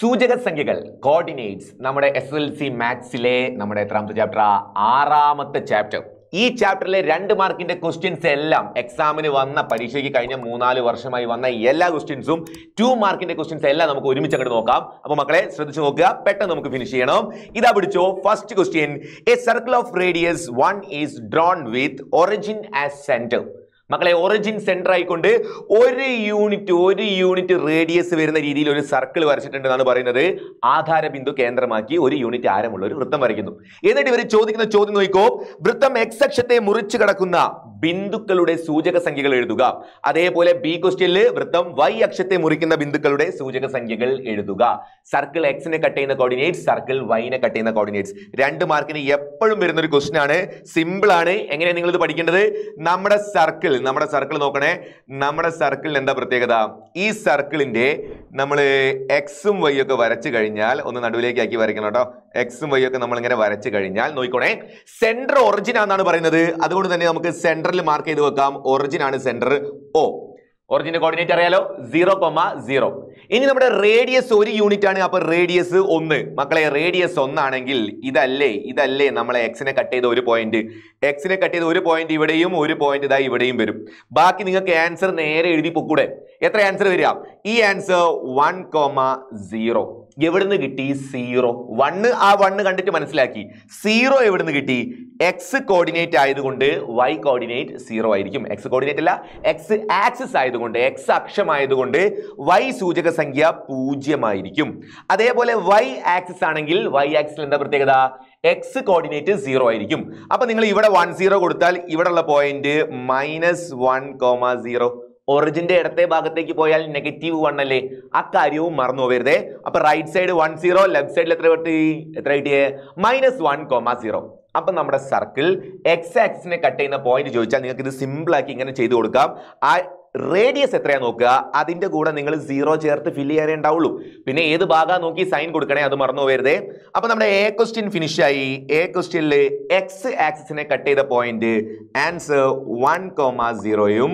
സൂചക സംഖ്യകൾ കോർഡിനേറ്റ്സ് നമ്മുടെ എസ് എൽ സി മാത്സിലെ നമ്മുടെ എത്രാമത്തെ ചാപ്റ്റർ ആറാമത്തെ ചാപ്റ്റർ ഈ ചാപ്റ്ററിലെ രണ്ട് മാർക്കിന്റെ ക്വസ്റ്റ്യൻസ് എല്ലാം എക്സാമിന് വന്ന പരീക്ഷയ്ക്ക് കഴിഞ്ഞ മൂന്നാല് വർഷമായി വന്ന എല്ലാ ക്വസ്റ്റ്യൻസും ടു മാർക്കിന്റെ ക്വസ്റ്റ്യൻസ് എല്ലാം നമുക്ക് ഒരുമിച്ച് അങ്ങോട്ട് നോക്കാം അപ്പോൾ മക്കളെ ശ്രദ്ധിച്ചു നോക്കുക പെട്ടെന്ന് നമുക്ക് ഫിനിഷ് ചെയ്യണം ഇതാ പിടിച്ചോ first question a circle of radius one is drawn with origin as centre മക്കളെ ഒറിജിൻ സെന്റർ ആയിക്കൊണ്ട് ഒരു യൂണിറ്റ് ഒരു യൂണിറ്റ് റേഡിയസ് വരുന്ന രീതിയിൽ ഒരു സർക്കിൾ വരച്ചിട്ടുണ്ട് എന്നാണ് പറയുന്നത് ആധാര ബിന്ദു കേന്ദ്രമാക്കി ഒരു യൂണിറ്റ് ആരമുള്ള ഒരു വൃത്തം വരയ്ക്കുന്നു എന്നിട്ട് ഇവർ ചോദിക്കുന്ന ചോദ്യം നോക്കിക്കോ വൃത്തം എക്സ് അക്ഷത്തെ മുറിച്ചു കിടക്കുന്ന ബിന്ദുക്കളുടെ സൂചക സംഖ്യകൾ എഴുതുക അതേപോലെ ബി ക്വസ്റ്റ്യനിൽ വൃത്തം വൈ അക്ഷത്തെ മുറിക്കുന്ന ബിന്ദുക്കളുടെ സൂചക സംഖ്യകൾ എഴുതുക സർക്കിൾ എക്സിനെ കട്ട് ചെയ്യുന്ന കോർഡിനേറ്റ്സ് സർക്കിൾ വൈനെ കട്ട് ചെയ്യുന്ന കോർഡിനേറ്റ്സ് രണ്ട് മാർക്കിന് എപ്പോഴും വരുന്ന ഒരു ക്വസ്റ്റ്യൻ ആണ് സിമ്പിൾ ആണ് എങ്ങനെയാണ് നിങ്ങൾ ഇത് പഠിക്കേണ്ടത് നമ്മുടെ സർക്കിൾ നമ്മുടെ സർക്കിൾ നോക്കണേ നമ്മുടെ സർക്കിളിന് എന്താ പ്രത്യേകത ഈ സർക്കിളിന്റെ നമ്മൾ എക്സും വൈ ഒക്കെ വരച്ചു കഴിഞ്ഞാൽ ഒന്ന് നടുവിലേക്ക് ആക്കി വരയ്ക്കണം കേട്ടോ എക്സും വൈ ഒക്കെ നമ്മൾ ഇങ്ങനെ വരച്ചു കഴിഞ്ഞാൽ നോക്കിക്കോണേ സെൻറ്റർ ഒറിജിൻ ആണെന്നാണ് പറയുന്നത് അതുകൊണ്ട് തന്നെ നമുക്ക് സെൻറ്ററിൽ മാർക്ക് ചെയ്ത് വെക്കാം ഒറിജിൻ ആണ് സെൻറ്റർ ഓ ഒറിജിന്റെ കോർഡിനേറ്റ് അറിയാലോ സീറോ കൊമ്മ സീറോ ഇനി നമ്മുടെ റേഡിയസ് ഒരു യൂണിറ്റ് ആണ് അപ്പൊ റേഡിയസ് ഒന്ന് മക്കളെ റേഡിയസ് ഒന്നാണെങ്കിൽ ഇതല്ലേ ഇതല്ലേ നമ്മളെ എക്സിനെ കട്ട് ചെയ്ത ഒരു പോയിന്റ് എക്സിനെ കട്ട് ചെയ്ത ഒരു പോയിന്റ് ഇവിടെയും ഒരു പോയിന്റ് ഇതാ ഇവിടെയും വരും ബാക്കി നിങ്ങൾക്ക് ആൻസർ നേരെ എഴുതി പൊക്കൂടെ എത്ര ആൻസർ വരിക ഈ ആൻസർ വൺ കോമ സീറോ എവിടുന്ന് കിട്ടി സീറോ വണ്ണ് ആ വണ്ണ് കണ്ടിട്ട് മനസ്സിലാക്കി സീറോ എവിടുന്ന് കിട്ടി എക്സ് കോർഡിനേറ്റ് ആയതുകൊണ്ട് വൈ കോർഡിനേറ്റ് സീറോ ആയിരിക്കും എക്സ് കോർഡിനേറ്റ് അല്ല എക്സ് ആക്സിസ് ആയതുകൊണ്ട് എക്സ് അക്ഷമായതുകൊണ്ട് വൈ സൂചക സംഖ്യ പൂജ്യമായിരിക്കും അതേപോലെ വൈ ആക്സിസ് ആണെങ്കിൽ വൈ ആക്സിൽ എന്താ പ്രത്യേകത എക്സ് കോർഡിനേറ്റ് സീറോ ആയിരിക്കും അപ്പൊ നിങ്ങൾ ഇവിടെ വൺ സീറോ കൊടുത്താൽ ഇവിടെ ഉള്ള point minus one comma zero ഒറിജിൻ്റെ ഇടത്തെ ഭാഗത്തേക്ക് പോയാൽ നെഗറ്റീവ് വൺ അല്ലേ അക്കാര്യവും മറന്നു പോവരുത് അപ്പൊ right side one zero left സൈഡിൽ എത്ര കിട്ടി എത്ര കിട്ടിയേ മൈനസ് വൺ കോമ സീറോ അപ്പൊ നമ്മുടെ സർക്കിൾ എക്സ് ആക്സിനെ കട്ട് ചെയ്യുന്ന പോയിന്റ് ചോദിച്ചാൽ നിങ്ങൾക്ക് ഇത് സിമ്പിൾ ആക്കി ഇങ്ങനെ ചെയ്തു കൊടുക്കാം ആ റേഡിയസ് എത്രയാ നോക്കുക അതിൻ്റെ കൂടെ നിങ്ങൾ സീറോ ചേർത്ത് ഫില്ല് ചെയ്യാനേ ഉണ്ടാവുള്ളൂ പിന്നെ ഏത് ഭാഗം നോക്കി സൈൻ കൊടുക്കണേ അത് മറന്നു പോകരുതേ അപ്പോൾ നമ്മുടെ എ ക്വസ്റ്റ്യൻ ഫിനിഷ് ആയി എ ക്വസ്റ്റ്യനിൽ എക്സ് ആക്സിസിനെ കട്ട് ചെയ്ത പോയിന്റ് ആൻസർ വൺ കോമ സീറോയും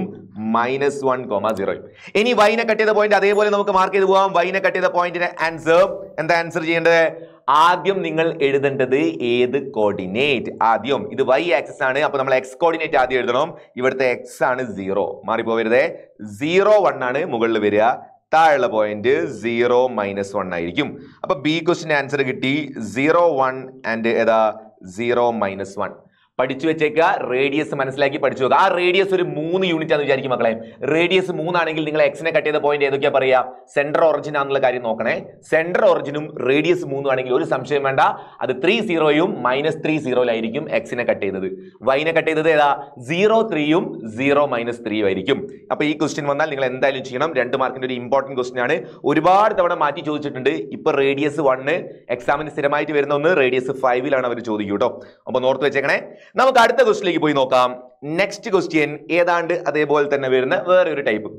മൈനസ് വൺ കോമ സീറോയും ഇനി വൈനെ കട്ട് ചെയ്ത പോയിന്റ് അതേപോലെ നമുക്ക് മാർക്ക് ചെയ്ത് പോകാം വൈനെ കട്ട് ചെയ്ത പോയിന്റിന് ആൻസർ എന്താ ആൻസർ ചെയ്യേണ്ടത് ആദ്യം നിങ്ങൾ എഴുതേണ്ടത് ഏത് കോർഡിനേറ്റ് ആദ്യം ഇത് വൈ ആക്സസ് ആണ് അപ്പോൾ നമ്മൾ എക്സ് കോർഡിനേറ്റ് ആദ്യം എഴുതണം ഇവിടുത്തെ എക്സ് ആണ് സീറോ മാറിപ്പോവരുതേ സീറോ വൺ ആണ് മുകളിൽ വരിക താഴെയുള്ള പോയിന്റ് സീറോ മൈനസ് വൺ ആയിരിക്കും അപ്പൊ ബി ക്വസ്റ്റിന്റെ ആൻസർ കിട്ടി സീറോ വൺ ആൻഡ് ഏതാ സീറോ മൈനസ് വൺ പഠിച്ചു വെച്ചേക്കുക റേഡിയസ് മനസ്സിലാക്കി പഠിച്ചു വെക്കുക ആ റേഡിയസ് ഒരു മൂന്ന് യൂണിറ്റ് ആണെന്ന് വിചാരിക്കും മക്കളെ റേഡിയസ് മൂന്നാണെങ്കിൽ നിങ്ങൾ എക്സിനെ കട്ട് ചെയ്ത പോയിന്റ് ഏതൊക്കെയാ പറയുക സെൻട്രൽ ഒറിജിൻ ആണെന്നുള്ള കാര്യം നോക്കണേ സെൻട്രൽ ഒറിജിനും റേഡിയസ് മൂന്നും ആണെങ്കിൽ ഒരു സംശയം വേണ്ട അത് ത്രീ സീറോയും മൈനസ് ത്രീ സീറോയിലായിരിക്കും എക്സിനെ കട്ട് ചെയ്തത് വൈനെ കട്ട് ചെയ്തത് ഏതാ സീറോ ത്രീയും സീറോ മൈനസ് ത്രീയും ആയിരിക്കും അപ്പോൾ ഈ ക്വസ്റ്റ്യൻ വന്നാൽ നിങ്ങൾ എന്തായാലും ചെയ്യണം രണ്ട് മാർക്കിന്റെ ഒരു ഇമ്പോർട്ടൻറ്റ് ക്വസ്റ്റ്യൻ ആണ് ഒരുപാട് തവണ മാറ്റി ചോദിച്ചിട്ടുണ്ട് ഇപ്പോൾ റേഡിയസ് വണ് എക്സാമിന് സ്ഥിരമായിട്ട് വരുന്ന ഒന്ന് റേഡിയസ് ഫൈവിലാണ് അവർ ചോദിക്കും കേട്ടോ അപ്പോൾ നോർത്ത് വെച്ചേക്കണേ നമുക്ക് അടുത്ത ക്വസ്റ്റിലേക്ക് പോയി നോക്കാം നെക്സ്റ്റ് ക്വസ്റ്റ്യൻ ഏതാണ്ട് അതേപോലെ തന്നെ വരുന്ന വേറെ ഒരു ടൈപ്പ്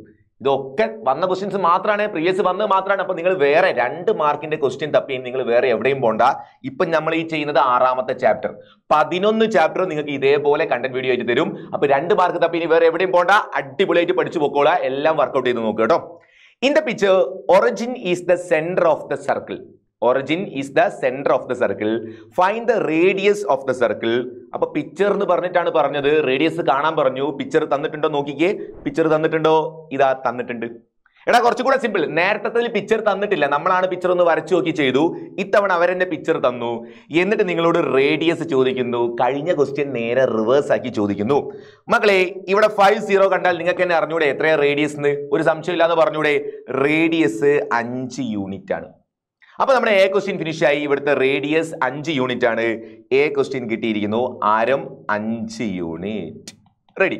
ഇതൊക്കെ വന്ന ക്വസ്റ്റ്യൻസ് മാത്രമാണ് പ്രീവിയസ് വന്നത് മാത്രമാണ് അപ്പോൾ നിങ്ങൾ വേറെ രണ്ട് മാർക്കിന്റെ ക്വസ്റ്റ്യൻ തപ്പിയും നിങ്ങൾ വേറെ എവിടെയും പോണ്ട ഇപ്പം നമ്മൾ ഈ ചെയ്യുന്നത് ആറാമത്തെ ചാപ്റ്റർ പതിനൊന്ന് ചാപ്റ്റർ നിങ്ങൾക്ക് ഇതേപോലെ കണ്ടന്റ് വീഡിയോ ആയിട്ട് തരും അപ്പോൾ രണ്ട് മാർക്ക് തപ്പി ഇനി വേറെ എവിടെയും പോണ്ട അടിപൊളിയായിട്ട് പഠിച്ചു പൊക്കോളാം എല്ലാം വർക്ക്ഔട്ട് ചെയ്ത് നോക്കുക കേട്ടോ in the picture origin is the centre of the circle origin is the centre of the circle find the radius of the circle അപ്പോൾ പിക്ചർ എന്ന് പറഞ്ഞിട്ടാണ് പറഞ്ഞത് റേഡിയസ് കാണാൻ പറഞ്ഞു പിക്ചർ തന്നിട്ടുണ്ടോ നോക്കിക്കേ പിക്ചർ തന്നിട്ടുണ്ടോ ഇതാ തന്നിട്ടുണ്ട് എടാ കുറച്ചുകൂടെ സിമ്പിൾ നേരത്തെ പിക്ചർ തന്നിട്ടില്ല നമ്മളാണ് പിക്ചർ ഒന്ന് വരച്ചു നോക്കി ചെയ്തു ഇത്തവണ അവരെന്നെ പിക്ചർ തന്നു എന്നിട്ട് നിങ്ങളോട് റേഡിയസ് ചോദിക്കുന്നു കഴിഞ്ഞ ക്വസ്റ്റ്യൻ നേരെ റിവേഴ്സ് ആക്കി ചോദിക്കുന്നു മക്കളെ ഇവിടെ ഫൈവ് സീറോ കണ്ടാൽ നിങ്ങൾക്ക് എന്നെ അറിഞ്ഞൂടെ എത്രയാണ് റേഡിയസ് എന്ന് ഒരു ഇല്ലാന്ന് പറഞ്ഞൂടെ റേഡിയസ് അഞ്ച് യൂണിറ്റ് ആണ് അപ്പോൾ നമ്മുടെ എ ക്വസ്റ്റ്യൻ ഫിനിഷ് ആയി ഇവിടുത്തെ റേഡിയസ് അഞ്ച് യൂണിറ്റ് ആണ് എ ക്വസ്റ്റ്യൻ കിട്ടിയിരിക്കുന്നു ആരം അഞ്ച് യൂണിറ്റ് റെഡി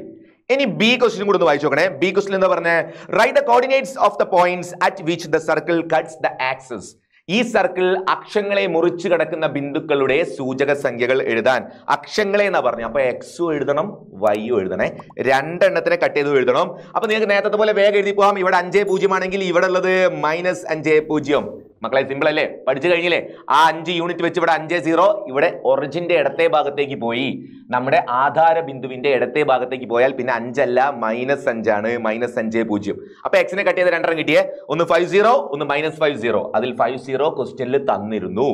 ഇനി ബി ക്വസ്റ്റ്യൻ കൂടി ഒന്ന് വായിച്ചു നോക്കണേ ബി ക്വസ്റ്റ്യൻ എന്താ പറഞ്ഞത് write the coordinates of the points at which the circle cuts the axes ഈ സർക്കിൾ അക്ഷങ്ങളെ മുറിച്ചു കിടക്കുന്ന ബിന്ദുക്കളുടെ സൂചക സംഖ്യകൾ എഴുതാൻ അക്ഷങ്ങളെ എന്നാ പറഞ്ഞു അപ്പൊ എക്സും എഴുതണം വൈയും എഴുതണേ രണ്ടെണ്ണത്തിനെ കട്ട് ചെയ്ത് എഴുതണം അപ്പൊ നിങ്ങൾക്ക് നേരത്തെ പോലെ വേഗം എഴുതി പോകാം ഇവിടെ അഞ്ചേ പൂജ്യം ആണെങ്കിൽ ഇവിടെ ഉള്ളത് മൈനസ് അഞ്ചേ പൂജ്യം മക്കളെ സിമ്പിൾ അല്ലേ പഠിച്ചു കഴിഞ്ഞില്ലേ ആ അഞ്ച് യൂണിറ്റ് വെച്ച് ഇവിടെ അഞ്ച് സീറോ ഇവിടെ ഒറിജിൻ്റെ ഇടത്തെ ഭാഗത്തേക്ക് പോയി നമ്മുടെ ആധാര ബിന്ദുവിൻ്റെ ഇടത്തെ ഭാഗത്തേക്ക് പോയാൽ പിന്നെ അഞ്ചല്ല മൈനസ് അഞ്ചാണ് മൈനസ് അഞ്ച് പൂജ്യം അപ്പോൾ എക്സിനെ കട്ട് ചെയ്ത് രണ്ടെണ്ണം കിട്ടിയേ ഒന്ന് ഫൈവ് സീറോ ഒന്ന് മൈനസ് ഫൈവ് സീറോ അതിൽ ഫൈവ് സീറോ ക്വസ്റ്റ്യനിൽ തന്നിരുന്നു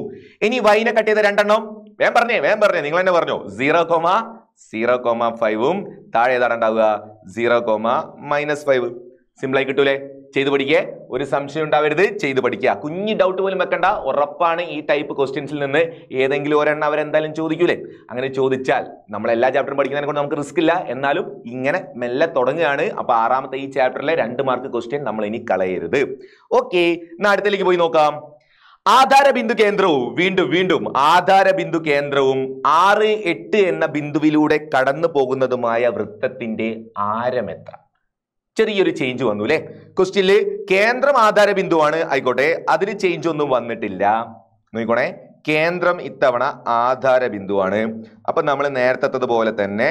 ഇനി വൈനെ കട്ട് ചെയ്ത രണ്ടെണ്ണം വേം പറഞ്ഞേ വേം പറഞ്ഞേ നിങ്ങൾ തന്നെ പറഞ്ഞു സീറോ കോമ സീറോ കോമ ഫൈവും താഴെ ഏതാണ് ഉണ്ടാവുക സീറോ കോമ മൈനസ് ഫൈവ് സിമ്പിളായി കിട്ടൂലേ ചെയ്തു പഠിക്കേ ഒരു സംശയം ഉണ്ടാവരുത് ചെയ്തു പഠിക്കുക കുഞ്ഞ് ഡൗട്ട് പോലും വെക്കണ്ട ഉറപ്പാണ് ഈ ടൈപ്പ് ക്വസ്റ്റ്യൻസിൽ നിന്ന് ഏതെങ്കിലും ഒരെണ്ണം അവരെന്തായാലും ചോദിക്കൂലേ അങ്ങനെ ചോദിച്ചാൽ നമ്മൾ എല്ലാ ചാപ്റ്ററും പഠിക്കുന്നതിനെ കൊണ്ട് നമുക്ക് റിസ്ക് ഇല്ല എന്നാലും ഇങ്ങനെ മെല്ലെ തുടങ്ങുകയാണ് അപ്പോൾ ആറാമത്തെ ഈ ചാപ്റ്ററിലെ രണ്ട് മാർക്ക് ക്വസ്റ്റ്യൻ നമ്മൾ ഇനി കളയരുത് ഓക്കെ എന്നാ അടുത്തേക്ക് പോയി നോക്കാം ആധാര ബിന്ദു കേന്ദ്രവും വീണ്ടും വീണ്ടും ആധാര ബിന്ദു കേന്ദ്രവും ആറ് എട്ട് എന്ന ബിന്ദുവിലൂടെ കടന്നു പോകുന്നതുമായ വൃത്തത്തിന്റെ ആരം എത്ര ചെറിയൊരു ചേഞ്ച് വന്നു അല്ലെ ക്വസ്റ്റ്യനിൽ കേന്ദ്രം ആധാര ബിന്ദുവാണ് ആയിക്കോട്ടെ അതിന് ചേഞ്ച് ഒന്നും വന്നിട്ടില്ല നോക്കിക്കോണേ കേന്ദ്രം ഇത്തവണ ആധാര ബിന്ദുവാണ് അപ്പൊ നമ്മൾ നേരത്തെത്തതുപോലെ തന്നെ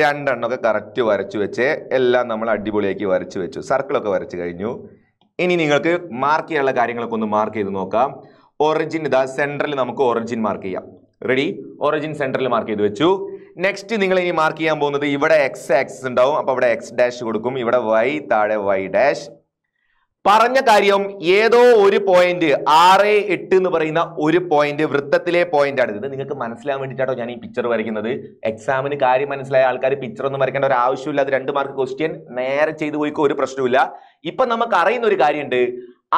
രണ്ടെണ്ണമൊക്കെ കറക്റ്റ് വരച്ചു വെച്ച് എല്ലാം നമ്മൾ അടിപൊളിയാക്കി വരച്ചു വെച്ചു സർക്കിളൊക്കെ വരച്ചു കഴിഞ്ഞു ഇനി നിങ്ങൾക്ക് മാർക്ക് ചെയ്യാനുള്ള കാര്യങ്ങളൊക്കെ ഒന്ന് മാർക്ക് ചെയ്ത് നോക്കാം ഒറിജിൻ ഇതാ സെൻട്രൽ നമുക്ക് ഒറിജിൻ മാർക്ക് ചെയ്യാം റെഡി ഒറിജിൻ സെൻട്രൽ മാർക്ക് ചെയ്ത് വെച്ചു നെക്സ്റ്റ് നിങ്ങൾ ഇനി മാർക്ക് ചെയ്യാൻ പോകുന്നത് ഇവിടെ എക്സ് ആക്സിസ് ഉണ്ടാവും അപ്പോൾ അവിടെ എക്സ് ഡാഷ് കൊടുക്കും ഇവിടെ വൈ താഴെ വൈ ഡാഷ് പറഞ്ഞ കാര്യം ഏതോ ഒരു പോയിന്റ് ആറ് എട്ട് എന്ന് പറയുന്ന ഒരു പോയിന്റ് വൃത്തത്തിലെ പോയിന്റ് ആണ് ഇത് നിങ്ങൾക്ക് മനസ്സിലാൻ വേണ്ടിയിട്ടോ ഞാൻ ഈ പിക്ചർ വരയ്ക്കുന്നത് എക്സാമിന് കാര്യം മനസ്സിലായ ആൾക്കാർ പിക്ചർ ഒന്നും വരയ്ക്കേണ്ട ഒരു ആവശ്യമില്ല അത് രണ്ട് മാർക്ക് ക്വസ്റ്റ്യൻ നേരെ ചെയ്തു പോയിക്കോ ഒരു ഇല്ല ഇപ്പൊ നമുക്ക് അറിയുന്ന ഒരു കാര്യമുണ്ട്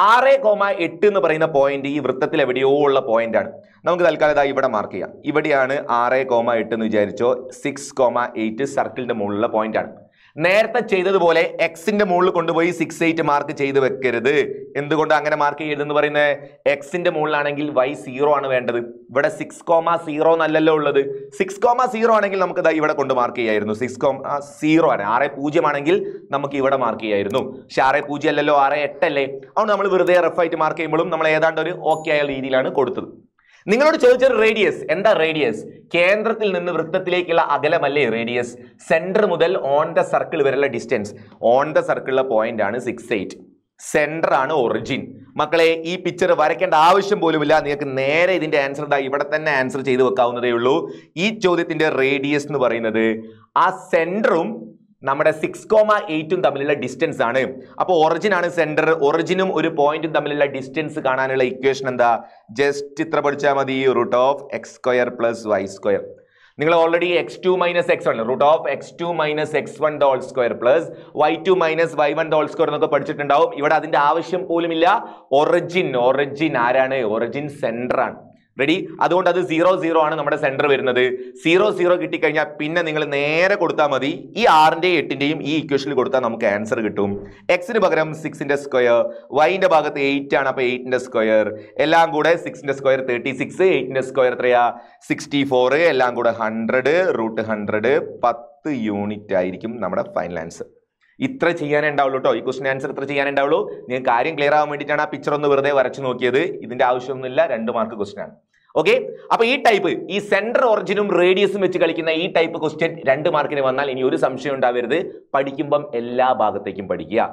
ആറ് കോമ എട്ട് എന്ന് പറയുന്ന പോയിന്റ് ഈ വൃത്തത്തിൽ എവിടെയോ ഉള്ള പോയിന്റ് ആണ് നമുക്ക് തൽക്കാലം ഇതായി ഇവിടെ മാർക്ക് ചെയ്യാം ഇവിടെയാണ് ആറ് കോമ എട്ട് എന്ന് വിചാരിച്ചോ സിക്സ് കോമ എയ്റ്റ് സർക്കിളിന്റെ മുകളിലുള്ള പോയിന്റ് ആണ് നേരത്തെ ചെയ്തതുപോലെ എക്സിന്റെ മുകളിൽ കൊണ്ടുപോയി സിക്സ് എയ്റ്റ് മാർക്ക് ചെയ്ത് വെക്കരുത് എന്തുകൊണ്ട് അങ്ങനെ മാർക്ക് ചെയ്യരുതെന്ന് പറയുന്നത് എക്സിന്റെ മുകളിലാണെങ്കിൽ വൈ സീറോ ആണ് വേണ്ടത് ഇവിടെ സിക്സ് കോമ സീറോ എന്നല്ലല്ലോ ഉള്ളത് സിക്സ് കോമ സീറോ ആണെങ്കിൽ നമുക്ക് ഇതാ ഇവിടെ കൊണ്ട് മാർക്ക് ചെയ്യായിരുന്നു സിക്സ് കോമ സീറോ ആണ് ആറ് പൂജ്യം ആണെങ്കിൽ നമുക്ക് ഇവിടെ മാർക്ക് ചെയ്യായിരുന്നു പക്ഷെ ആറ് പൂജ്യം അല്ലല്ലോ ആറ് എട്ടല്ലേ അതുകൊണ്ട് നമ്മൾ വെറുതെ റഫായിട്ട് മാർക്ക് ചെയ്യുമ്പോഴും നമ്മൾ ഏതാണ്ട് ഒരു ഓക്കെ ആയ രീതിയിലാണ് കൊടുത്തത് നിങ്ങളോട് ചോദിച്ചൊരു റേഡിയസ് എന്താ റേഡിയസ് കേന്ദ്രത്തിൽ നിന്ന് വൃത്തത്തിലേക്കുള്ള അകലമല്ലേ റേഡിയസ് സെൻറ്റർ മുതൽ ഓൺ ദ സർക്കിൾ വരെയുള്ള ഡിസ്റ്റൻസ് ഓൺ ദ സർക്കിളിലെ പോയിന്റ് ആണ് സിക്സ് എയ്റ്റ് സെൻറ്റർ ആണ് ഒറിജിൻ മക്കളെ ഈ പിക്ചർ വരയ്ക്കേണ്ട ആവശ്യം പോലുമില്ല നിങ്ങൾക്ക് നേരെ ഇതിന്റെ ആൻസർ ഉണ്ടാകും ഇവിടെ തന്നെ ആൻസർ ചെയ്ത് വെക്കാവുന്നതേ ഉള്ളൂ ഈ ചോദ്യത്തിന്റെ റേഡിയസ് എന്ന് പറയുന്നത് ആ സെൻറ്ററും നമ്മുടെ സിക്സ് കോമ എയ്റ്റും തമ്മിലുള്ള ഡിസ്റ്റൻസ് ആണ് അപ്പോൾ ഒറിജിൻ ആണ് സെന്റർ ഒറിജിനും ഒരു പോയിന്റും തമ്മിലുള്ള ഡിസ്റ്റൻസ് കാണാനുള്ള ഇക്വേഷൻ എന്താ ജസ്റ്റ് ഇത്ര പഠിച്ചാൽ മതി root of x square plus y square നിങ്ങൾ already x two minus x one root of x two minus x one whole square plus y two minus y one whole square എന്നൊക്കെ പഠിച്ചിട്ടുണ്ടാവും ഇവിടെ അതിന്റെ ആവശ്യം പോലുമില്ല ഒറിജിൻ ഒറിജിൻ ആരാണ് origin centre ആണ് ready അതുകൊണ്ട് അത് സീറോ സീറോ ആണ് നമ്മുടെ സെന്റർ വരുന്നത് സീറോ സീറോ കിട്ടിക്കഴിഞ്ഞാൽ പിന്നെ നിങ്ങൾ നേരെ കൊടുത്താൽ മതി ഈ ആറിന്റെയും എട്ടിന്റെയും ഈ ഇക്വേഷനിൽ കൊടുത്താൽ നമുക്ക് ആൻസർ കിട്ടും എക്സിന് പകരം സിക്സിന്റെ സ്ക്വയർ വൈന്റെ ഭാഗത്ത് എയ്റ്റ് ആണ് അപ്പോൾ എയ്റ്റിന്റെ സ്ക്വയർ എല്ലാം കൂടെ സിക്സിന്റെ സ്ക്വയർ തേർട്ടി സിക്സ് എയ്റ്റിന്റെ സ്ക്വയർ എത്രയാ സിക്സ്റ്റി ഫോർ എല്ലാം കൂടെ ഹൺഡ്രഡ് റൂട്ട് ഹൺഡ്രഡ് പത്ത് യൂണിറ്റ് ആയിരിക്കും നമ്മുടെ ഫൈനൽ ആൻസർ ഇത്ര ചെയ്യാനേ ഉണ്ടാവുള്ളൂ കേട്ടോ ഈ ക്വസ്റ്റിൻ ആൻസർ ഇത്ര ചെയ്യാനേ ഉണ്ടാവുള്ളൂ നിങ്ങൾക്ക് കാര്യം ക്ലിയർ ആവാൻ വേണ്ടിയിട്ടാണ് ആ പിക്ചർ ഒന്ന് വെറുതെ വരച്ചു നോക്കിയത് ഇതിന്റെ ആവശ്യമൊന്നുമില്ല രണ്ട് മാർക്ക് ക്വസ്റ്റ്യൻ ആണ് ഓക്കെ അപ്പൊ ഈ ടൈപ്പ് ഈ സെന്റർ ഒറിജിനും റേഡിയസും വെച്ച് കളിക്കുന്ന ഈ ടൈപ്പ് ക്വസ്റ്റ്യൻ രണ്ട് മാർക്കിന് വന്നാൽ ഇനി ഒരു സംശയം ഉണ്ടാവരുത് പഠിക്കുമ്പം എല്ലാ ഭാഗത്തേക്കും പഠിക്കുക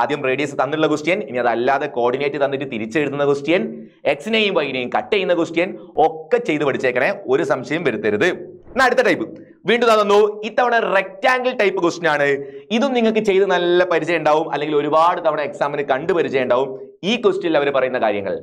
ആദ്യം റേഡിയസ് തന്നുള്ള ക്വസ്റ്റ്യൻ ഇനി അതല്ലാതെ കോർഡിനേറ്റ് തന്നിട്ട് തിരിച്ചെഴുതുന്ന ക്വസ്റ്റ്യൻ എക്സിനെയും വൈനെയും കട്ട് ചെയ്യുന്ന ക്വസ്റ്റ്യൻ ഒക്കെ ചെയ്ത് പഠിച്ചേക്കണേ ഒരു സംശയം വരുത്തരുത് എന്നാ അടുത്ത ടൈപ്പ് വീണ്ടും തന്നു ഇത്തവണ റെക്റ്റാങ്കിൾ ടൈപ്പ് ക്വസ്റ്റ്യൻ ആണ് ഇതും നിങ്ങൾക്ക് ചെയ്ത് നല്ല പരിചയം ഉണ്ടാവും അല്ലെങ്കിൽ ഒരുപാട് തവണ എക്സാമിന് കണ്ടു പരിചയം ഉണ്ടാവും ഈ ക്വസ്റ്റ്യനിൽ അവർ പറയുന്ന കാര്യങ്ങൾ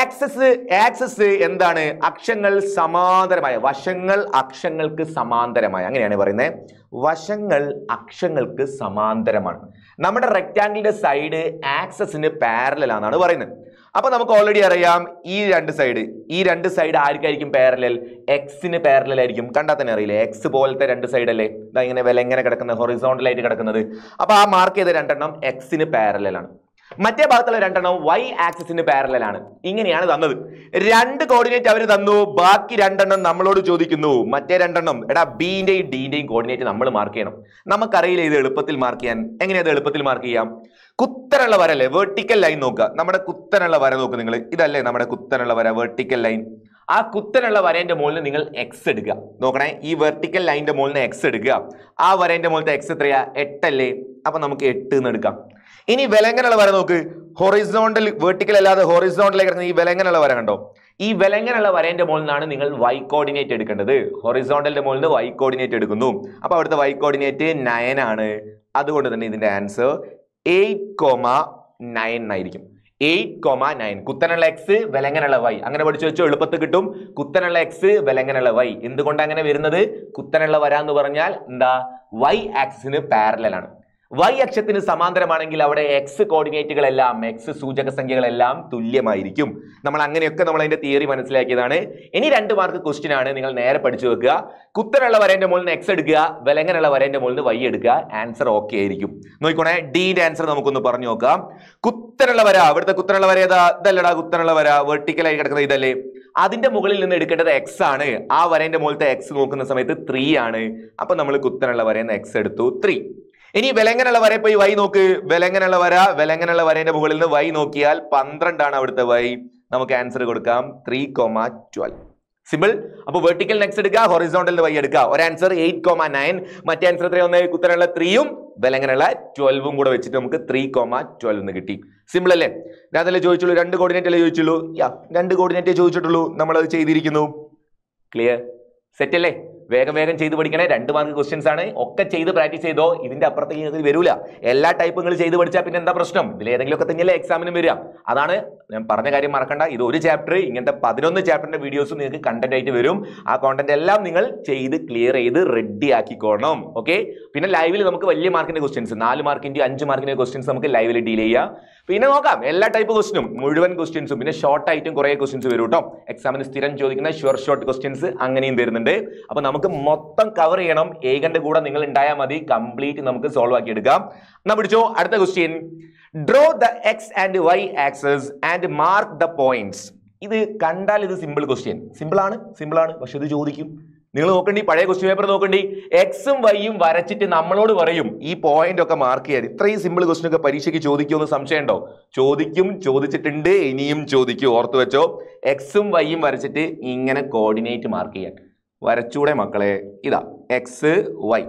ആക്സസ് ആക്സസ് എന്താണ് അക്ഷങ്ങൾ സമാന്തരമായ വശങ്ങൾ അക്ഷങ്ങൾക്ക് സമാന്തരമായ അങ്ങനെയാണ് പറയുന്നത് വശങ്ങൾ അക്ഷങ്ങൾക്ക് സമാന്തരമാണ് നമ്മുടെ റെക്റ്റാങ്കിളിന്റെ സൈഡ് ആക്സസിന് പാരലാണെന്നാണ് പറയുന്നത് അപ്പൊ നമുക്ക് ഓൾറെഡി അറിയാം ഈ രണ്ട് സൈഡ് ഈ രണ്ട് സൈഡ് ആർക്കായിരിക്കും പാരലൽ എക്സിന് പാരലൽ ആയിരിക്കും കണ്ടാൽ തന്നെ അറിയില്ലേ എക്സ് പോലത്തെ രണ്ട് സൈഡ് അല്ലേ ഇതാ ഇങ്ങനെ വില എങ്ങനെ കിടക്കുന്നത് ഹൊറിസോണ്ടലായിട്ട് കിടക്കുന്നത് അപ്പൊ ആ മാർക്ക് ചെയ്ത രണ്ടെണ്ണം എക്സിന് പാരലലാണ് മറ്റേ ഭാഗത്തുള്ള രണ്ടെണ്ണം വൈ പാരലൽ പാരലാണ് ഇങ്ങനെയാണ് തന്നത് രണ്ട് കോർഡിനേറ്റ് അവർ തന്നു ബാക്കി രണ്ടെണ്ണം നമ്മളോട് ചോദിക്കുന്നു മറ്റേ രണ്ടെണ്ണം എടാ ബിന്റെയും ഡീന്റെയും കോർഡിനേറ്റ് നമ്മൾ മാർക്ക് ചെയ്യണം നമുക്കറിയില്ല ഇത് എളുപ്പത്തിൽ മാർക്ക് ചെയ്യാൻ എങ്ങനെയത് എളുപ്പത്തിൽ മാർക്ക് ചെയ്യാം കുത്തനുള്ള വരല്ലേ വെർട്ടിക്കൽ ലൈൻ നോക്കുക നമ്മുടെ കുത്തനുള്ള വര നോക്കുക നിങ്ങൾ ഇതല്ലേ നമ്മുടെ കുത്തനുള്ള വര വെർട്ടിക്കൽ ലൈൻ ആ കുത്തനുള്ള വരേന്റെ മുകളിൽ നിങ്ങൾ എക്സ് എടുക്കുക നോക്കണേ ഈ വെർട്ടിക്കൽ ലൈൻ്റെ മുകളിൽ നിന്ന് എക്സ് എടുക്കുക ആ വരേന്റെ മുകളിലത്തെ എക്സ് എത്രയാ എട്ടല്ലേ അപ്പൊ നമുക്ക് എട്ട് എന്ന് എടുക്കാം ഇനി വിലങ്ങനുള്ള വര നോക്ക് ഹൊറിസോണ്ടൽ വെർട്ടിക്കൽ അല്ലാതെ ഹൊറിസോണ്ടലേ കിടക്കുന്ന ഈ വിലങ്ങനുള്ള വര കണ്ടോ ഈ വിലങ്ങനുള്ള വരേന്റെ മുകളിൽ നിന്നാണ് നിങ്ങൾ വൈ കോർഡിനേറ്റ് എടുക്കേണ്ടത് ഹൊറിസോണ്ടലിന്റെ മുകളിൽ നിന്ന് വൈ കോർഡിനേറ്റ് എടുക്കുന്നു അപ്പോൾ അവിടുത്തെ വൈ കോർഡിനേറ്റ് നയൻ ആണ് അതുകൊണ്ട് തന്നെ ഇതിന്റെ ആൻസർ എയ്റ്റ് കോമ നയൻ ആയിരിക്കും എയ്റ്റ് കോമ നയൻ കുത്തനുള്ള എക്സ് വിലങ്ങനുള്ള വൈ അങ്ങനെ പഠിച്ചു വെച്ചോ എളുപ്പത്തിൽ കിട്ടും കുത്തനുള്ള എക്സ് വിലങ്ങനുള്ള വൈ എന്തുകൊണ്ട് അങ്ങനെ വരുന്നത് കുത്തനുള്ള വരാന്ന് പറഞ്ഞാൽ എന്താ വൈ ആക്സിന് പാരലാണ് വൈ അക്ഷത്തിന് സമാന്തരമാണെങ്കിൽ അവിടെ എക്സ് കോർഡിനേറ്റുകളെല്ലാം എക്സ് സൂചക സംഖ്യകളെല്ലാം തുല്യമായിരിക്കും നമ്മൾ അങ്ങനെയൊക്കെ നമ്മൾ അതിന്റെ തിയറി മനസ്സിലാക്കിയതാണ് ഇനി രണ്ട് മാർക്ക് ക്വസ്റ്റ്യൻ ആണ് നിങ്ങൾ നേരെ പഠിച്ചു വെക്കുക കുത്തനുള്ള വരേന്റെ മുകളിൽ നിന്ന് എക്സ് എടുക്കുക വിലങ്ങനുള്ള വരേന്റെ മുകളിൽ വൈ എടുക്കുക ആൻസർ ഓക്കെ ആയിരിക്കും നോക്കിക്കോണേ ഡിയുടെ ആൻസർ നമുക്കൊന്ന് പറഞ്ഞു നോക്കാം കുത്തനുള്ള വര ഇവിടുത്തെ കുത്തനുള്ള വര ഏതാ ഇതല്ലടാ കുത്തനുള്ള വര വെർട്ടിക്കലായി കിടക്കുന്ന ഇതല്ലേ അതിന്റെ മുകളിൽ നിന്ന് എടുക്കേണ്ടത് എക്സ് ആണ് ആ വരേന്റെ മുകളിലത്തെ എക്സ് നോക്കുന്ന സമയത്ത് ത്രീ ആണ് അപ്പൊ നമ്മൾ കുത്തനുള്ള വരേന്ന് എക്സ് എടുത്തു ത്രീ ഇനി വിലങ്ങനുള്ള വരെ പോയി വൈ നോക്ക് വിലങ്ങനുള്ള വര വിലങ്ങനുള്ള വരേന്റെ മുകളിൽ നിന്ന് വൈ നോക്കിയാൽ പന്ത്രണ്ടാണ് അവിടുത്തെ വൈ നമുക്ക് ആൻസർ കൊടുക്കാം ത്രീ കോമ ട്വൽവ് സിമ്പിൾ അപ്പോൾ വെർട്ടിക്കൽ നെക്സ്റ്റ് എടുക്കുക ഹൊറിസോണ്ടൽ വൈ എടുക്കുക ഒരു ആൻസർ എയ്റ്റ് കോമ നയൻ മറ്റേ ആൻസർ എത്ര ഒന്ന് ഉത്തരമുള്ള ത്രീയും വിലങ്ങനുള്ള ട്വൽവും കൂടെ വെച്ചിട്ട് നമുക്ക് ത്രീ കോമ ട്വൽവ് എന്ന് കിട്ടി സിമ്പിൾ അല്ലേ ഞാൻ തന്നെ ചോദിച്ചുള്ളൂ രണ്ട് കോർഡിനേറ്റ് അല്ലേ ചോദിച്ചുള്ളൂ യാ രണ്ട് കോർഡിനേറ്റേ ചോദിച്ചിട്ടുള്ളൂ നമ്മൾ അത് ചെയ്തിരിക്കുന്നു ക്ലിയർ സെറ്റ് അല്ലേ വേഗം വേഗം ചെയ്ത് പഠിക്കണേ രണ്ട് മാർക്ക് ക്വസ്റ്റ്യൻസ് ആണ് ഒക്കെ ചെയ്ത് പ്രാക്ടീസ് ചെയ്തോ ഇതിന്റെ അപ്പുറത്തേക്ക് വരൂല എല്ലാ ടൈപ്പുകളും ചെയ്ത് പഠിച്ചാൽ പിന്നെ എന്താ പ്രശ്നം ഇതിൽ ഏതെങ്കിലുമൊക്കെ തന്നെയല്ലേ എക്സാമിനും വരിക അതാണ് ഞാൻ പറഞ്ഞ കാര്യം മറക്കണ്ട ഇത് ഒരു ചാപ്റ്റർ ഇങ്ങനത്തെ പതിനൊന്ന് ചാപ്റ്ററിന്റെ വീഡിയോസും നിങ്ങൾക്ക് കണ്ടന്റ് ആയിട്ട് വരും ആ കോണ്ടന്റ് എല്ലാം നിങ്ങൾ ചെയ്ത് ക്ലിയർ ചെയ്ത് റെഡി ആക്കിക്കോണം ഓക്കെ പിന്നെ ലൈവിൽ നമുക്ക് വലിയ മാർക്കിന്റെ ക്വസ്റ്റ്യൻസ് നാല് മാർക്കിന്റെ അഞ്ച് മാർക്കിന്റെ ക്വസ്റ്റ്യൻസ് നമുക്ക് ലൈവിൽ ഡീൽ ചെയ്യാം പിന്നെ നോക്കാം എല്ലാ ടൈപ്പ് ക്വസ്റ്റിനും മുഴുവൻ ക്വസ്റ്റ്യൻസും പിന്നെ ഷോർട്ട് ആയിട്ടും കുറേ ക്വസ്റ്റ്യൻസ് വരും കേട്ടോ എക്സാമിന് സ്ഥിരം ചോദിക്കുന്ന ഷുവർ ഷോർട്ട് ക്വസ്റ്റ്യൻസ് അങ്ങനെയും വരുന്നുണ്ട് അപ്പോൾ നമുക്ക് മൊത്തം കവർ ചെയ്യണം ഏകന്റെ കൂടെ നിങ്ങൾ ഉണ്ടായാൽ മതി കംപ്ലീറ്റ് നമുക്ക് സോൾവ് ആക്കി എടുക്കാം എന്നാൽ പിടിച്ചോ അടുത്ത question draw the x and y axes and mark the points ഇത് കണ്ടാൽ ഇത് സിമ്പിൾ ക്വസ്റ്റ്യൻ സിമ്പിൾ ആണ് സിമ്പിൾ ആണ് പക്ഷെ ഇത് ചോദിക്കും നിങ്ങൾ നോക്കണ്ടി പഴയ ക്വസ്റ്റ്യൻ പേപ്പർ നോക്കണ്ടി എക്സും വൈയും വരച്ചിട്ട് നമ്മളോട് പറയും ഈ പോയിന്റ് ഒക്കെ മാർക്ക് ചെയ്യാൻ ഇത്രയും സിമ്പിൾ ക്വസ്റ്റ്യൻ ഒക്കെ പരീക്ഷയ്ക്ക് ചോദിക്കുമെന്ന് സംശയമുണ്ടോ ചോദിക്കും ചോദിച്ചിട്ടുണ്ട് ഇനിയും ചോദിക്കും ഓർത്ത് വെച്ചോ എക്സും വൈയും വരച്ചിട്ട് ഇങ്ങനെ കോർഡിനേറ്റ് മാർക്ക് ചെയ്യാൻ വരച്ചൂടെ മക്കളെ ഇതാ എക്സ് വൈ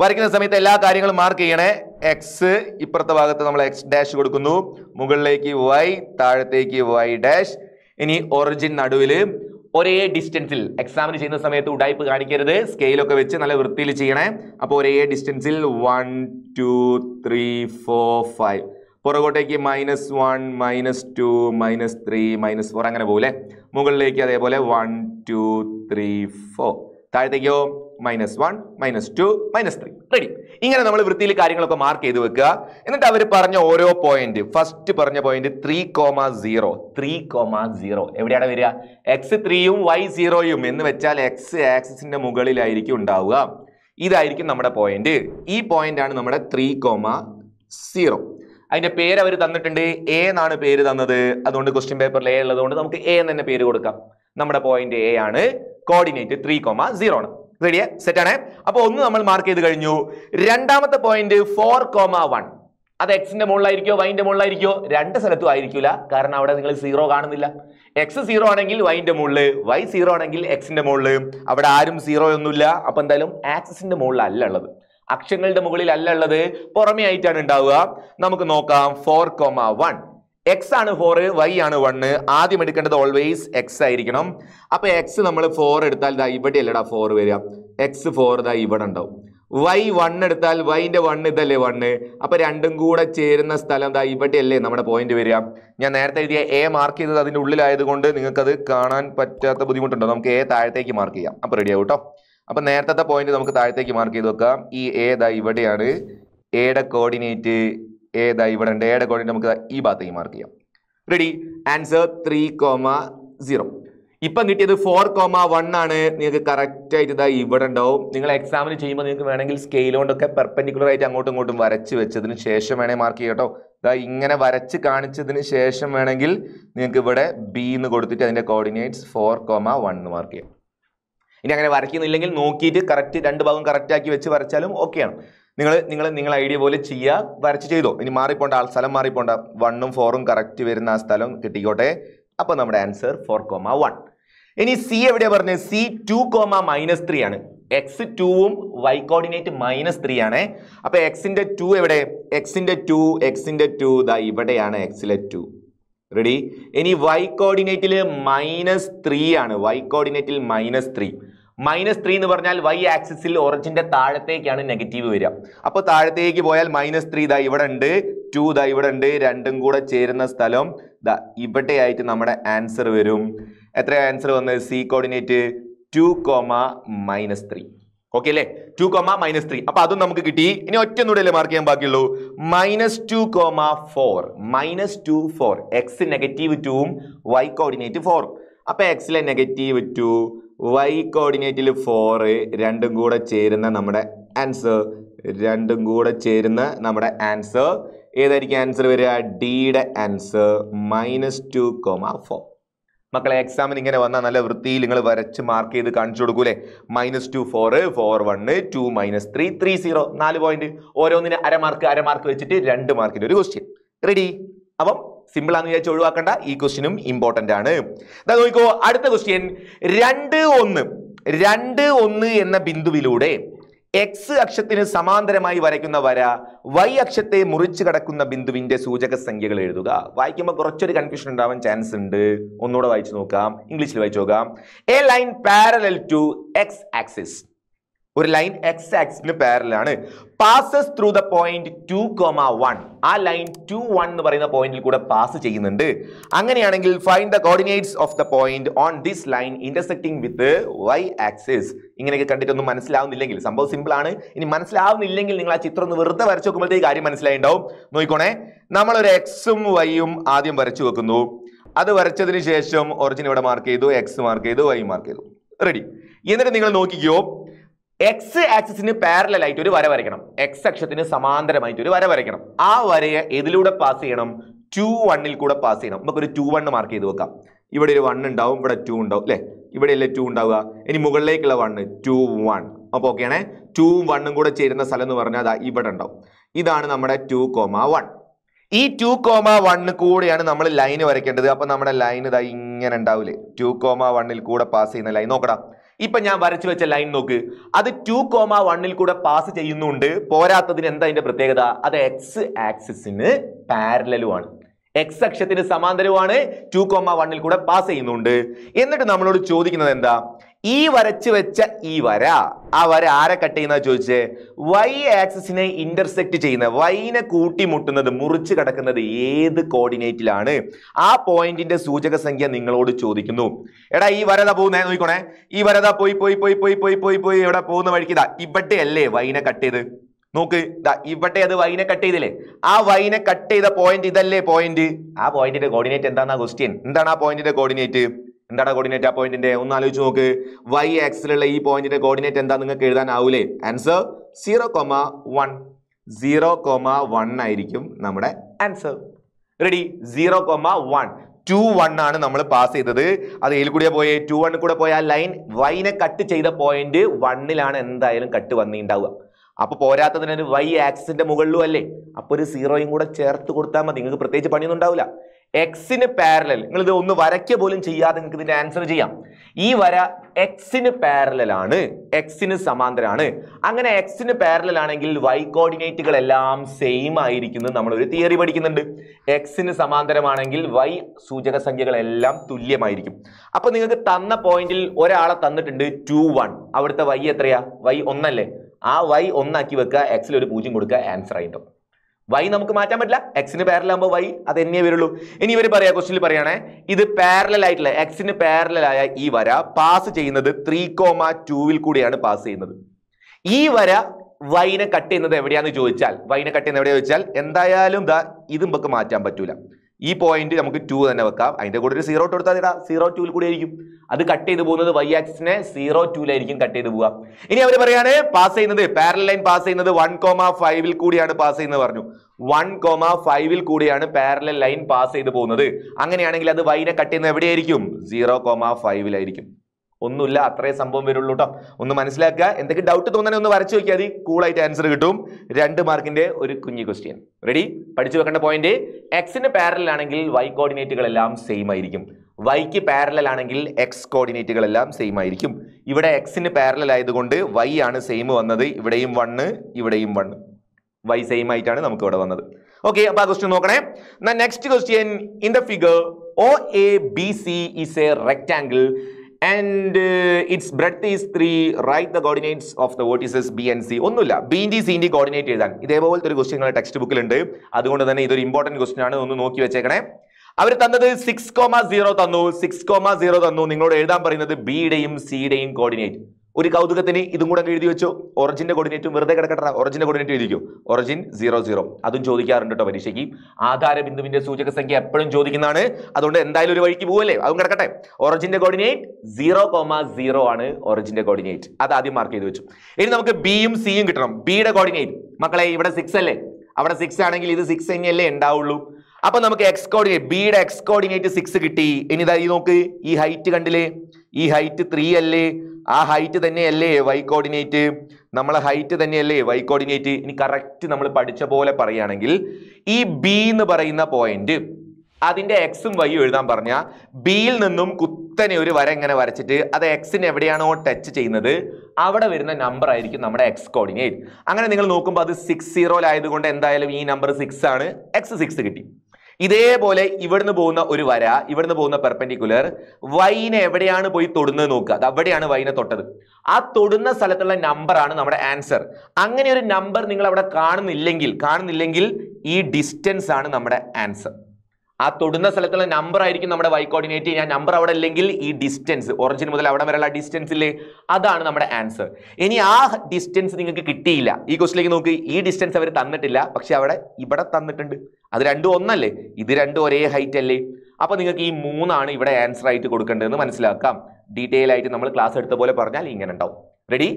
വരയ്ക്കുന്ന സമയത്ത് എല്ലാ കാര്യങ്ങളും മാർക്ക് ചെയ്യണേ എക്സ് ഇപ്പുറത്തെ ഭാഗത്ത് നമ്മൾ എക്സ് ഡാഷ് കൊടുക്കുന്നു മുകളിലേക്ക് വൈ താഴത്തേക്ക് വൈ ഡാഷ് ഇനി ഒറിജിൻ നടുവിൽ ഒരേ ഡിസ്റ്റൻസിൽ എക്സാമിന് ചെയ്യുന്ന സമയത്ത് ഉടായ്പ് കാണിക്കരുത് സ്കെയിലൊക്കെ വെച്ച് നല്ല വൃത്തിയിൽ ചെയ്യണേ അപ്പോൾ ഒരേ ഡിസ്റ്റൻസിൽ one two three four five പുറകോട്ടേക്ക് minus one minus two minus three minus four അങ്ങനെ പോകൂലേ മുകളിലേക്ക് അതേപോലെ വൺ ടു ത്രീ ഫോർ താഴത്തേക്കോ minus one minus two minus three ready ഇങ്ങനെ നമ്മൾ വൃത്തിയിൽ കാര്യങ്ങളൊക്കെ മാർക്ക് ചെയ്ത് വെക്കുക എന്നിട്ട് അവർ പറഞ്ഞ ഓരോ പോയിന്റ് ഫസ്റ്റ് പറഞ്ഞ point three comma zero three comma zero എവിടെയാണ് വരിക എക്സ് ത്രീയും വൈ സീറോയും എന്ന് വെച്ചാൽ എക്സ് ആക്സിസിന്റെ മുകളിലായിരിക്കും ഉണ്ടാവുക ഇതായിരിക്കും നമ്മുടെ പോയിന്റ് ഈ പോയിന്റ് ആണ് നമ്മുടെ ത്രീ കോമ സീറോ അതിന്റെ പേര് അവർ തന്നിട്ടുണ്ട് എ എന്നാണ് പേര് തന്നത് അതുകൊണ്ട് ക്വസ്റ്റ്യൻ പേപ്പറിൽ എ ഉള്ളതുകൊണ്ട് നമുക്ക് എ എന്ന് തന്നെ പേര് കൊടുക്കാം നമ്മുടെ പോയിന്റ് എ ആണ് കോർഡിനേറ്റ് ത്രീ കോമ സീറോ ആണ് സെറ്റ് ആണേ അപ്പൊ ഒന്ന് നമ്മൾ മാർക്ക് ചെയ്ത് കഴിഞ്ഞു രണ്ടാമത്തെ പോയിന്റ് ഫോർ കോമ വൺ അത് എക്സിന്റെ മുകളിലായിരിക്കോ വൈൻ്റെ മുകളിലായിരിക്കോ രണ്ട് സ്ഥലത്തും ആയിരിക്കില്ല കാരണം അവിടെ നിങ്ങൾ സീറോ കാണുന്നില്ല എക്സ് സീറോ ആണെങ്കിൽ വൈൻ്റെ മുകളിൽ വൈ സീറോ ആണെങ്കിൽ എക്സിന്റെ മുകളിൽ അവിടെ ആരും സീറോ ഒന്നുമില്ല അപ്പൊ എന്തായാലും ആക്സിന്റെ മുകളിലല്ല ഉള്ളത് അക്ഷങ്ങളുടെ മുകളിൽ അല്ല ഉള്ളത് പുറമേ ആയിട്ടാണ് ഉണ്ടാവുക നമുക്ക് നോക്കാം ഫോർ കോമ വൺ എക്സ് ആണ് ഫോർ വൈ ആണ് വണ്ണ് ആദ്യം എടുക്കേണ്ടത് ഓൾവേസ് എക്സ് ആയിരിക്കണം അപ്പോൾ എക്സ് നമ്മൾ ഫോർ എടുത്താൽ ഇതാ ഇവിടെ അല്ലടാ ഫോർ വരിക എക്സ് ഫോർ ഇതാ ഇവിടെ ഉണ്ടാവും വൈ വൺ എടുത്താൽ വൈൻ്റെ വണ്ണ് ഇതല്ലേ വണ്ണ് അപ്പോൾ രണ്ടും കൂടെ ചേരുന്ന സ്ഥലം ഇതാ ഇവിടെ അല്ലേ നമ്മുടെ പോയിന്റ് വരിക ഞാൻ നേരത്തെ എഴുതിയ എ മാർക്ക് ചെയ്തത് അതിൻ്റെ ഉള്ളിലായതുകൊണ്ട് അത് കാണാൻ പറ്റാത്ത ബുദ്ധിമുട്ടുണ്ടോ നമുക്ക് എ താഴത്തേക്ക് മാർക്ക് ചെയ്യാം അപ്പോൾ റെഡി ആവും കേട്ടോ അപ്പോൾ നേരത്തെ പോയിന്റ് നമുക്ക് താഴത്തേക്ക് മാർക്ക് ചെയ്ത് വെക്കാം ഈ എ ഇതാ ഇവിടെയാണ് എയുടെ കോർഡിനേറ്റ് ഏതാ ഇവിടെ ഉണ്ട് ഏടെ കോർഡിനേറ്റ് നമുക്ക് ഈ ഭാഗത്തേക്ക് മാർക്ക് ചെയ്യാം ready answer three comma zero ഇപ്പം കിട്ടിയത് ഫോർ കോമ വൺ ആണ് നിങ്ങൾക്ക് കറക്റ്റ് ആയിട്ട് ഇതാ ഇവിടെ ഉണ്ടാവും നിങ്ങൾ എക്സാമിന് ചെയ്യുമ്പോൾ നിങ്ങൾക്ക് വേണമെങ്കിൽ സ്കെയിൽ കൊണ്ടൊക്കെ പെർപ്പൻഡിക്കുലർ ആയിട്ട് അങ്ങോട്ടും ഇങ്ങോട്ടും വരച്ച് വെച്ചതിന് ശേഷം വേണേൽ മാർക്ക് ചെയ്യാം കേട്ടോ ഇതാ ഇങ്ങനെ വരച്ച് കാണിച്ചതിന് ശേഷം വേണമെങ്കിൽ നിങ്ങൾക്ക് ഇവിടെ ബി എന്ന് കൊടുത്തിട്ട് അതിൻ്റെ coordinates four comma one mark ചെയ്യാം ഇനി അങ്ങനെ വരയ്ക്കുന്നില്ലെങ്കിൽ നോക്കിയിട്ട് കറക്റ്റ് രണ്ട് ഭാഗം കറക്റ്റ് ആക്കി വെച്ച് വരച്ചാലും ഓക്കെയാണ് നിങ്ങൾ നിങ്ങൾ നിങ്ങൾ ഐഡിയ പോലെ ചെയ്യുക വരച്ച് ചെയ്തോ ഇനി മാറിപ്പോണ്ട ആ സ്ഥലം മാറിപ്പോണ്ട വണ്ണും ഫോറും കറക്റ്റ് വരുന്ന ആ സ്ഥലം കിട്ടിക്കോട്ടെ അപ്പോൾ നമ്മുടെ ആൻസർ ഫോർ കോമ വൺ ഇനി സി എവിടെയാ പറഞ്ഞത് C two comma minus three ആണ് എക്സ് ടുവും വൈ കോർഡിനേറ്റ് മൈനസ് ത്രീ ആണ് അപ്പോൾ എക്സിന്റെ ടു എവിടെ എക്സിന്റെ ടു എക്സിന്റെ ടു ദാ ഇവിടെയാണ് എക്സിലെ ടു റെഡി ഇനി വൈ കോർഡിനേറ്റിൽ മൈനസ് ത്രീ ആണ് വൈ കോർഡിനേറ്റിൽ മൈനസ് ത്രീ മൈനസ് ത്രീ എന്ന് പറഞ്ഞാൽ വൈ ആക്സിസിൽ ഒറിജിന്റെ താഴത്തേക്കാണ് നെഗറ്റീവ് വരിക അപ്പോൾ താഴത്തേക്ക് പോയാൽ മൈനസ് ത്രീ ഇതാ ഇവിടെ ഉണ്ട് ടു ഇതാ ഇവിടെ ഉണ്ട് രണ്ടും കൂടെ ചേരുന്ന സ്ഥലം ദാ ആയിട്ട് നമ്മുടെ ആൻസർ വരും എത്ര ആൻസർ വന്നത് C coordinate two comma minus three okay അല്ലേ ടു കോമ മൈനസ് ത്രീ അപ്പൊ അതും നമുക്ക് കിട്ടി ഇനി ഒറ്റ നൂടെ മാർക്ക് ചെയ്യാൻ ബാക്കിയുള്ളൂ minus two comma four minus two four x negative ടുവും വൈ കോർഡിനേറ്റ് ഫോറും അപ്പൊ എക്സിലെ നെഗറ്റീവ് ടു വൈ കോർഡിനേറ്റിൽ ഫോറ് രണ്ടും കൂടെ ചേരുന്ന നമ്മുടെ ആൻസർ രണ്ടും കൂടെ ചേരുന്ന നമ്മുടെ ആൻസർ ഏതായിരിക്കും ആൻസർ വരിക ഡിയുടെ answer minus two comma four മക്കളെ എക്സാമിന് ഇങ്ങനെ വന്നാൽ നല്ല വൃത്തിയിൽ നിങ്ങൾ വരച്ച് മാർക്ക് ചെയ്ത് കാണിച്ചു കൊടുക്കൂലേ minus two four four one two minus three three zero നാല് പോയിന്റ് ഓരോന്നിന് അര മാർക്ക് അര മാർക്ക് വെച്ചിട്ട് രണ്ട് മാർക്കിൻ്റെ ഒരു ക്വസ്റ്റ്യൻ റെഡി അപ്പം സിമ്പിൾ ആണെന്ന് വിചാരിച്ച് ഒഴിവാക്കേണ്ട ഈ ക്വസ്റ്റ്യനും ഇമ്പോർട്ടൻ്റ് ആണ് ഇതാ നോക്കിക്കോ അടുത്ത ക്വസ്റ്റ്യൻ രണ്ട് ഒന്ന് രണ്ട് ഒന്ന് എന്ന ബിന്ദുവിലൂടെ എക്സ് അക്ഷത്തിന് സമാന്തരമായി വരയ്ക്കുന്ന വര വൈ അക്ഷത്തെ മുറിച്ച് കടക്കുന്ന ബിന്ദുവിന്റെ സൂചക സംഖ്യകൾ എഴുതുക വായിക്കുമ്പോൾ കുറച്ചൊരു കൺഫ്യൂഷൻ ഉണ്ടാവാൻ ചാൻസ് ഉണ്ട് ഒന്നുകൂടെ വായിച്ചു നോക്കാം ഇംഗ്ലീഷിൽ വായിച്ചു നോക്കാം A line parallel to x axis ഒരു ലൈൻ എക്സ് ആക്സിന് പേരലാണ് passes through the point two comma one ആ ലൈൻ ടു വൺ എന്ന് പറയുന്ന പോയിന്റിൽ കൂടെ പാസ് ചെയ്യുന്നുണ്ട് അങ്ങനെയാണെങ്കിൽ find the coordinates of the point on this line intersecting with y axis ഇങ്ങനെയൊക്കെ കണ്ടിട്ടൊന്നും മനസ്സിലാവുന്നില്ലെങ്കിൽ സംഭവം സിമ്പിൾ ആണ് ഇനി മനസ്സിലാവുന്നില്ലെങ്കിൽ നിങ്ങൾ ആ ചിത്രം ഒന്ന് വെറുതെ വരച്ചു നോക്കുമ്പോഴത്തേക്ക് കാര്യം മനസ്സിലായിണ്ടാവും നോക്കിക്കോണേ നമ്മളൊരു എക്സും വൈയും ആദ്യം വരച്ചു വെക്കുന്നു അത് വരച്ചതിന് ശേഷം ഒറിജിൻ ഇവിടെ മാർക്ക് ചെയ്തു എക്സ് മാർക്ക് ചെയ്തു വൈ മാർക്ക് ചെയ്തു റെഡി എന്നിട്ട് നിങ്ങൾ നോക്കിക്കോ എക്സ് ആക്സിന് ആയിട്ട് ഒരു വര വരയ്ക്കണം എക്സ് അക്ഷത്തിന് സമാന്തരമായിട്ട് ഒരു വര വരയ്ക്കണം ആ വരയെ ഇതിലൂടെ പാസ് ചെയ്യണം ടു വണ്ണിൽ കൂടെ പാസ് ചെയ്യണം നമുക്ക് ഒരു ടു വണ്ണ് മാർക്ക് ചെയ്ത് വെക്കാം ഇവിടെ ഒരു വൺ ഉണ്ടാവും ഇവിടെ ടു ഉണ്ടാവും അല്ലേ ഇവിടെയല്ലേ ടു ഉണ്ടാവുക ഇനി മുകളിലേക്കുള്ള വണ് ടു വൺ അപ്പോൾ ഓക്കെയാണേ ടു വണ്ണും കൂടെ ചേരുന്ന സ്ഥലം എന്ന് പറഞ്ഞാൽ അതാ ഇവിടെ ഉണ്ടാവും ഇതാണ് നമ്മുടെ ടു കോമ വൺ ഈ ടു കോമ വണ്ണ് കൂടെയാണ് നമ്മൾ ലൈൻ വരയ്ക്കേണ്ടത് അപ്പോൾ നമ്മുടെ ലൈൻ ഇതാ ഇങ്ങനെ ഉണ്ടാവില്ലേ ടു കോമ വണ്ണിൽ കൂടെ പാസ് ചെയ്യുന്ന ലൈൻ നോക്കടാ ഇപ്പൊ ഞാൻ വരച്ചു വെച്ച ലൈൻ നോക്ക് അത് ടു കോമ വണ്ണിൽ കൂടെ പാസ് ചെയ്യുന്നുണ്ട് പോരാത്തതിന് എന്താ അതിന്റെ പ്രത്യേകത അത് എക്സ് ആക്സിന് പാരലുമാണ് എക്സ് അക്ഷത്തിന് സമാന്തരമാണ് ടു കോമ വണ്ണിൽ കൂടെ പാസ് ചെയ്യുന്നുണ്ട് എന്നിട്ട് നമ്മളോട് ചോദിക്കുന്നത് എന്താ ഈ വരച്ചു വെച്ച ഈ വര ആ വര ആരെ കട്ട് ചെയ്യുന്ന ചോദിച്ചേ വൈ ആക്സിസിനെ ഇന്റർസെക്ട് ചെയ്യുന്ന വൈനെ കൂട്ടിമുട്ടുന്നത് മുറിച്ച് കിടക്കുന്നത് ഏത് കോർഡിനേറ്റിലാണ് ആ പോയിന്റിന്റെ സൂചക സംഖ്യ നിങ്ങളോട് ചോദിക്കുന്നു എടാ ഈ വരത പോകുന്നേ നോക്കിക്കോണേ ഈ വരത പോയി പോയി പോയി പോയി പോയി പോയി പോയി എവിടെ പോകുന്ന ഇതാ ഇവിടെ അല്ലേ വൈനെ കട്ട് ചെയ്ത് നോക്ക് ഇതാ ഇവിടെ അത് വൈനെ കട്ട് ചെയ്തില്ലേ ആ വൈനെ കട്ട് ചെയ്ത പോയിന്റ് ഇതല്ലേ പോയിന്റ് ആ പോയിന്റിന്റെ കോർഡിനേറ്റ് എന്താണെന്നാ ക്വസ്റ്റ്യൻ എന്താണ് ആ പോയിന്റിന്റെ കോർഡിനേറ്റ് എന്താടാ കോർഡിനേറ്റ് ആ പോയിന്റിന്റെ ഒന്ന് ആലോചിച്ച് നോക്ക് വൈ ആക്സിലുള്ള ഈ പോയിന്റിന്റെ കോർഡിനേറ്റ് എന്താ നിങ്ങൾക്ക് എഴുതാനാവൂലേ answer zero comma one zero comma one ആയിരിക്കും നമ്മുടെ answer ready zero comma one two one ആണ് നമ്മൾ പാസ് ചെയ്തത് അത് ഇതിൽ കൂടെ പോയ ടു വൺ കൂടെ പോയ ലൈൻ വൈനെ കട്ട് ചെയ്ത പോയിന്റ് വണ്ണിലാണ് എന്തായാലും കട്ട് വന്നിണ്ടാവുക അപ്പോൾ പോരാത്തതിന് വൈ ആക്സിന്റെ മുകളിലും അല്ലേ അപ്പോൾ ഒരു സീറോയും കൂടെ ചേർത്ത് കൊടുത്താൽ മതി നിങ്ങൾക്ക് പ്രത്യേകിച്ച് പണിയൊന്നും ഉണ്ടാവില്ല എക്സിന് പാരലൽ നിങ്ങൾ ഇത് ഒന്ന് വരയ്ക്കുക പോലും ചെയ്യാതെ നിങ്ങൾക്ക് ഇതിന്റെ ആൻസർ ചെയ്യാം ഈ വര എക്സിന് ആണ് എക്സിന് സമാന്തരമാണ് അങ്ങനെ എക്സിന് ആണെങ്കിൽ വൈ കോർഡിനേറ്റുകൾ എല്ലാം സെയിം ആയിരിക്കുന്നത് നമ്മളൊരു തിയറി പഠിക്കുന്നുണ്ട് എക്സിന് സമാന്തരമാണെങ്കിൽ വൈ സൂചക സംഖ്യകളെല്ലാം തുല്യമായിരിക്കും അപ്പോൾ നിങ്ങൾക്ക് തന്ന പോയിന്റിൽ ഒരാളെ തന്നിട്ടുണ്ട് ടു വൺ അവിടുത്തെ വൈ എത്രയാ വൈ ഒന്നല്ലേ ആ വൈ ഒന്നാക്കി വെക്കുക എക്സിൽ ഒരു പൂജ്യം കൊടുക്കുക ആൻസർ ആയിട്ടുണ്ടാവും വൈ നമുക്ക് മാറ്റാൻ പറ്റില്ല എക്സിന് പാരലാകുമ്പോൾ വൈ അത് എന്നേ വരുള്ളൂ ഇനി ഇവർ പറയാം ക്വസ്റ്റിൽ പറയുകയാണെ ഇത് പാരലൽ ആയിട്ടുള്ള എക്സിന് പാരലായ ഈ വര പാസ് ചെയ്യുന്നത് ത്രീ കോമ ടൂവിൽ കൂടിയാണ് പാസ് ചെയ്യുന്നത് ഈ വര വൈനെ കട്ട് ചെയ്യുന്നത് എവിടെയാന്ന് ചോദിച്ചാൽ വൈനെ കട്ട് ചെയ്യുന്നത് എവിടെയാ ചോദിച്ചാൽ എന്തായാലും ദാ ഇത് നമുക്ക് മാറ്റാൻ പറ്റൂല ഈ പോയിന്റ് നമുക്ക് ടു തന്നെ വെക്കാം അതിൻ്റെ കൂടെ ഒരു സീറോ ടൂ എടുത്താൽ സീറോ ടൂവിൽ കൂടി ആയിരിക്കും അത് കട്ട് ചെയ്ത് പോകുന്നത് വൈ ആക്സിനെ സീറോ ടൂലായിരിക്കും കട്ട് ചെയ്ത് പോവുക ഇനി അവർ പറയാണ് പാസ് ചെയ്യുന്നത് പാരൽ ലൈൻ പാസ് ചെയ്യുന്നത് വൺ കോമ ഫൈവിൽ കൂടിയാണ് പാസ് ചെയ്യുന്നത് പറഞ്ഞു വൺ കോമ ഫൈവിൽ കൂടിയാണ് പാരലൽ ലൈൻ പാസ് ചെയ്ത് പോകുന്നത് അങ്ങനെയാണെങ്കിൽ അത് വൈനെ കട്ട് ചെയ്യുന്നത് എവിടെയായിരിക്കും സീറോ കോമ ഫൈവിലായിരിക്കും ഒന്നുമില്ല അത്രേ സംഭവം വരുള്ളൂ കേട്ടോ ഒന്ന് മനസ്സിലാക്കുക എന്തൊക്കെ ഡൗട്ട് തോന്നാനേ ഒന്ന് വരച്ചു നോക്കിയാൽ മതി കൂളായിട്ട് ആൻസർ കിട്ടും രണ്ട് മാർക്കിന്റെ ഒരു കുഞ്ഞു ക്വസ്റ്റ്യൻ റെഡി പഠിച്ചു വെക്കേണ്ട പോയിന്റ് എക്സിന് ആണെങ്കിൽ വൈ കോർഡിനേറ്റുകളെല്ലാം സെയിം ആയിരിക്കും വൈക്ക് പാരലൽ ആണെങ്കിൽ എക്സ് കോർഡിനേറ്റുകളെല്ലാം സെയിം ആയിരിക്കും ഇവിടെ എക്സിന് പാരലൽ ആയതുകൊണ്ട് വൈ ആണ് സെയിം വന്നത് ഇവിടെയും വണ്ണ് ഇവിടെയും വണ്ണ് വൈ സെയിം ആയിട്ടാണ് നമുക്ക് ഇവിടെ വന്നത് ഓക്കെ അപ്പോൾ ആ ക്വസ്റ്റ്യൻ നോക്കണേ next question in the figure O A B C is a rectangle and its breadth is three write the coordinates of the vertices B and C ഒന്നുമില്ല ബിൻ്റെ സിൻ്റെ coordinate എഴുതാൻ ഇതേപോലത്തെ ഒരു ക്വസ്റ്റ്യൻ നിങ്ങളുടെ ടെക്സ്റ്റ് ബുക്കിലുണ്ട് അതുകൊണ്ട് തന്നെ ഇതൊരു ഇമ്പോർട്ടൻറ്റ് ക്വസ്റ്റ്യൻ ആണ് ഒന്ന് നോക്കി വെച്ചേക്കണേ അവർ തന്നത് സിക്സ് കോമ സീറോ തന്നു സിക്സ് കോമ സീറോ തന്നു നിങ്ങളോട് എഴുതാൻ പറയുന്നത് ബിയുടെയും സിയുടെയും കോർഡിനേറ്റ് ഒരു കൗതുകത്തിന് ഇതും കൂടെ എഴുതി വെച്ചു ഒറിജിൻ്റെ കോർഡിനേറ്റും വെറുതെ കിടക്കട്ടെ ഒറിജിൻ്റെ കോർഡിനേറ്റ് എഴുതിക്കും ഒറിജിൻ സീറോ സീറോ അതും ചോദിക്കാറുണ്ട് കേട്ടോ പരീക്ഷയ്ക്ക് ആധാര ബിന്ദുവിൻ്റെ സൂചക സംഖ്യ എപ്പോഴും ചോദിക്കുന്നതാണ് അതുകൊണ്ട് എന്തായാലും ഒരു വഴിക്ക് പോവല്ലേ അതും കിടക്കട്ടെ ഒറിജിൻ്റെ കോർഡിനേറ്റ് സീറോ കോമ സീറോ ആണ് ഒറിജിൻ്റെ കോർഡിനേറ്റ് അത് ആദ്യം മാർക്ക് ചെയ്ത് വെച്ചു ഇനി നമുക്ക് ബിയും സിയും കിട്ടണം ബിയുടെ കോർഡിനേറ്റ് മക്കളെ ഇവിടെ സിക്സ് അല്ലേ അവിടെ സിക്സ് ആണെങ്കിൽ ഇത് സിക്സ് തന്നെയല്ലേ ഉണ്ടാവുള്ളൂ അപ്പൊ നമുക്ക് എക്സ് കോർഡിനേറ്റ് ബിയുടെ എക്സ് കോർഡിനേറ്റ് സിക്സ് കിട്ടി ഇനി ഇതായി ഈ നോക്ക് ഈ ഹൈറ്റ് കണ്ടില്ലേ ഈ ഹൈറ്റ് ത്രീ അല്ലേ ആ ഹൈറ്റ് തന്നെയല്ലേ വൈ കോർഡിനേറ്റ് നമ്മളെ ഹൈറ്റ് തന്നെയല്ലേ വൈ കോർഡിനേറ്റ് ഇനി കറക്റ്റ് നമ്മൾ പഠിച്ച പോലെ പറയുകയാണെങ്കിൽ ഈ ബി എന്ന് പറയുന്ന പോയിന്റ് അതിന്റെ എക്സും വൈ എഴുതാൻ പറഞ്ഞ ബിയിൽ നിന്നും കുത്തനെ ഒരു വര ഇങ്ങനെ വരച്ചിട്ട് അത് എക്സിന് എവിടെയാണോ ടച്ച് ചെയ്യുന്നത് അവിടെ വരുന്ന നമ്പർ ആയിരിക്കും നമ്മുടെ എക്സ് കോർഡിനേറ്റ് അങ്ങനെ നിങ്ങൾ നോക്കുമ്പോൾ അത് സിക്സ് ആയതുകൊണ്ട് എന്തായാലും ഈ നമ്പർ സിക്സ് ആണ് എക്സ് സിക്സ് കിട്ടി ഇതേപോലെ ഇവിടുന്ന് പോകുന്ന ഒരു വര ഇവിടുന്ന് പോകുന്ന പെർപെൻഡിക്കുലർ വൈനെ എവിടെയാണ് പോയി തൊടുന്നത് നോക്കുക അത് അവിടെയാണ് വൈനെ തൊട്ടത് ആ തൊടുന്ന സ്ഥലത്തുള്ള നമ്പറാണ് നമ്മുടെ ആൻസർ അങ്ങനെ ഒരു നമ്പർ നിങ്ങൾ അവിടെ കാണുന്നില്ലെങ്കിൽ കാണുന്നില്ലെങ്കിൽ ഈ ഡിസ്റ്റൻസ് ആണ് നമ്മുടെ ആൻസർ ആ തൊടുന്ന സ്ഥലത്തുള്ള നമ്പർ ആയിരിക്കും നമ്മുടെ വൈ കോർഡിനേറ്റ് ഞാൻ നമ്പർ അവിടെ ഇല്ലെങ്കിൽ ഈ ഡിസ്റ്റൻസ് ഒറിജിൻ മുതൽ അവിടെ വരെയുള്ള ഇല്ലേ അതാണ് നമ്മുടെ ആൻസർ ഇനി ആ ഡിസ്റ്റൻസ് നിങ്ങൾക്ക് കിട്ടിയില്ല ഈ ക്വസ്റ്റിലേക്ക് നോക്ക് ഈ ഡിസ്റ്റൻസ് അവർ തന്നിട്ടില്ല പക്ഷെ അവിടെ ഇവിടെ തന്നിട്ടുണ്ട് അത് രണ്ടും ഒന്നല്ലേ ഇത് രണ്ടും ഒരേ ഹൈറ്റ് അല്ലേ അപ്പോൾ നിങ്ങൾക്ക് ഈ മൂന്നാണ് ഇവിടെ ആൻസർ ആയിട്ട് കൊടുക്കേണ്ടതെന്ന് മനസ്സിലാക്കാം ഡീറ്റെയിൽ ആയിട്ട് നമ്മൾ ക്ലാസ് എടുത്ത പോലെ പറഞ്ഞാൽ ഇങ്ങനെ ഉണ്ടാവും റെഡി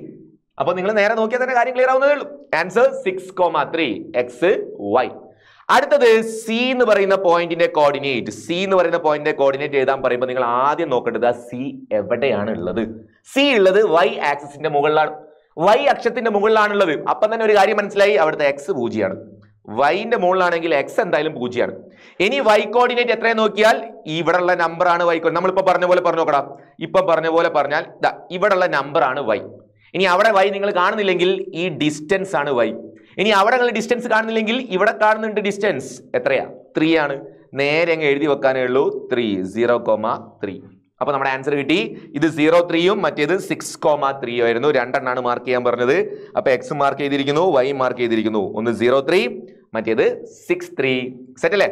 അപ്പോൾ നിങ്ങൾ നേരെ നോക്കിയാൽ തന്നെ കാര്യം ക്ലിയർ ആവുന്നതേ ഉള്ളൂ answer six comma three x y അടുത്തത് സി എന്ന് പറയുന്ന പോയിന്റിന്റെ കോർഡിനേറ്റ് സി എന്ന് പറയുന്ന പോയിന്റിന്റെ കോർഡിനേറ്റ് എഴുതാൻ പറയുമ്പോൾ നിങ്ങൾ ആദ്യം നോക്കേണ്ടത് സി എവിടെയാണ് ഉള്ളത് സി ഉള്ളത് വൈ ആക്സിസിന്റെ മുകളിലാണ് വൈ അക്ഷത്തിന്റെ മുകളിലാണുള്ളത് അപ്പം തന്നെ ഒരു കാര്യം മനസ്സിലായി അവിടുത്തെ എക്സ് പൂജ്യമാണ് വൈന്റെ മുകളിലാണെങ്കിൽ എക്സ് എന്തായാലും പൂജ്യമാണ് ഇനി വൈ കോർഡിനേറ്റ് എത്രയെന്ന് നോക്കിയാൽ ഉള്ള നമ്പറാണ് വൈ കോർഡിനേറ്റ് നമ്മളിപ്പോ പറഞ്ഞ പോലെ പറഞ്ഞു നോക്കടാ ഇപ്പം പറഞ്ഞ പോലെ പറഞ്ഞാൽ ഉള്ള നമ്പറാണ് വൈ ഇനി അവിടെ വൈ നിങ്ങൾ കാണുന്നില്ലെങ്കിൽ ഈ ഡിസ്റ്റൻസ് ആണ് വൈ ഇനി അവിടെ നിങ്ങൾ ഡിസ്റ്റൻസ് കാണുന്നില്ലെങ്കിൽ ഇവിടെ കാണുന്നുണ്ട് ഡിസ്റ്റൻസ് എത്രയാ ത്രീ ആണ് നേരെ അങ്ങ് എഴുതി വെക്കാനേ ഉള്ളൂ ത്രീ സീറോ കോമ ത്രീ അപ്പോൾ നമ്മുടെ ആൻസർ കിട്ടി ഇത് സീറോ ത്രീയും മറ്റേത് സിക്സ് കോമ ത്രീ ആയിരുന്നു രണ്ടെണ്ണാണ് മാർക്ക് ചെയ്യാൻ പറഞ്ഞത് അപ്പോൾ എക്സ് മാർക്ക് ചെയ്തിരിക്കുന്നു വൈ മാർക്ക് ചെയ്തിരിക്കുന്നു ഒന്ന് സീറോ ത്രീ മറ്റേത് സിക്സ് ത്രീ സെറ്റ് അല്ലേ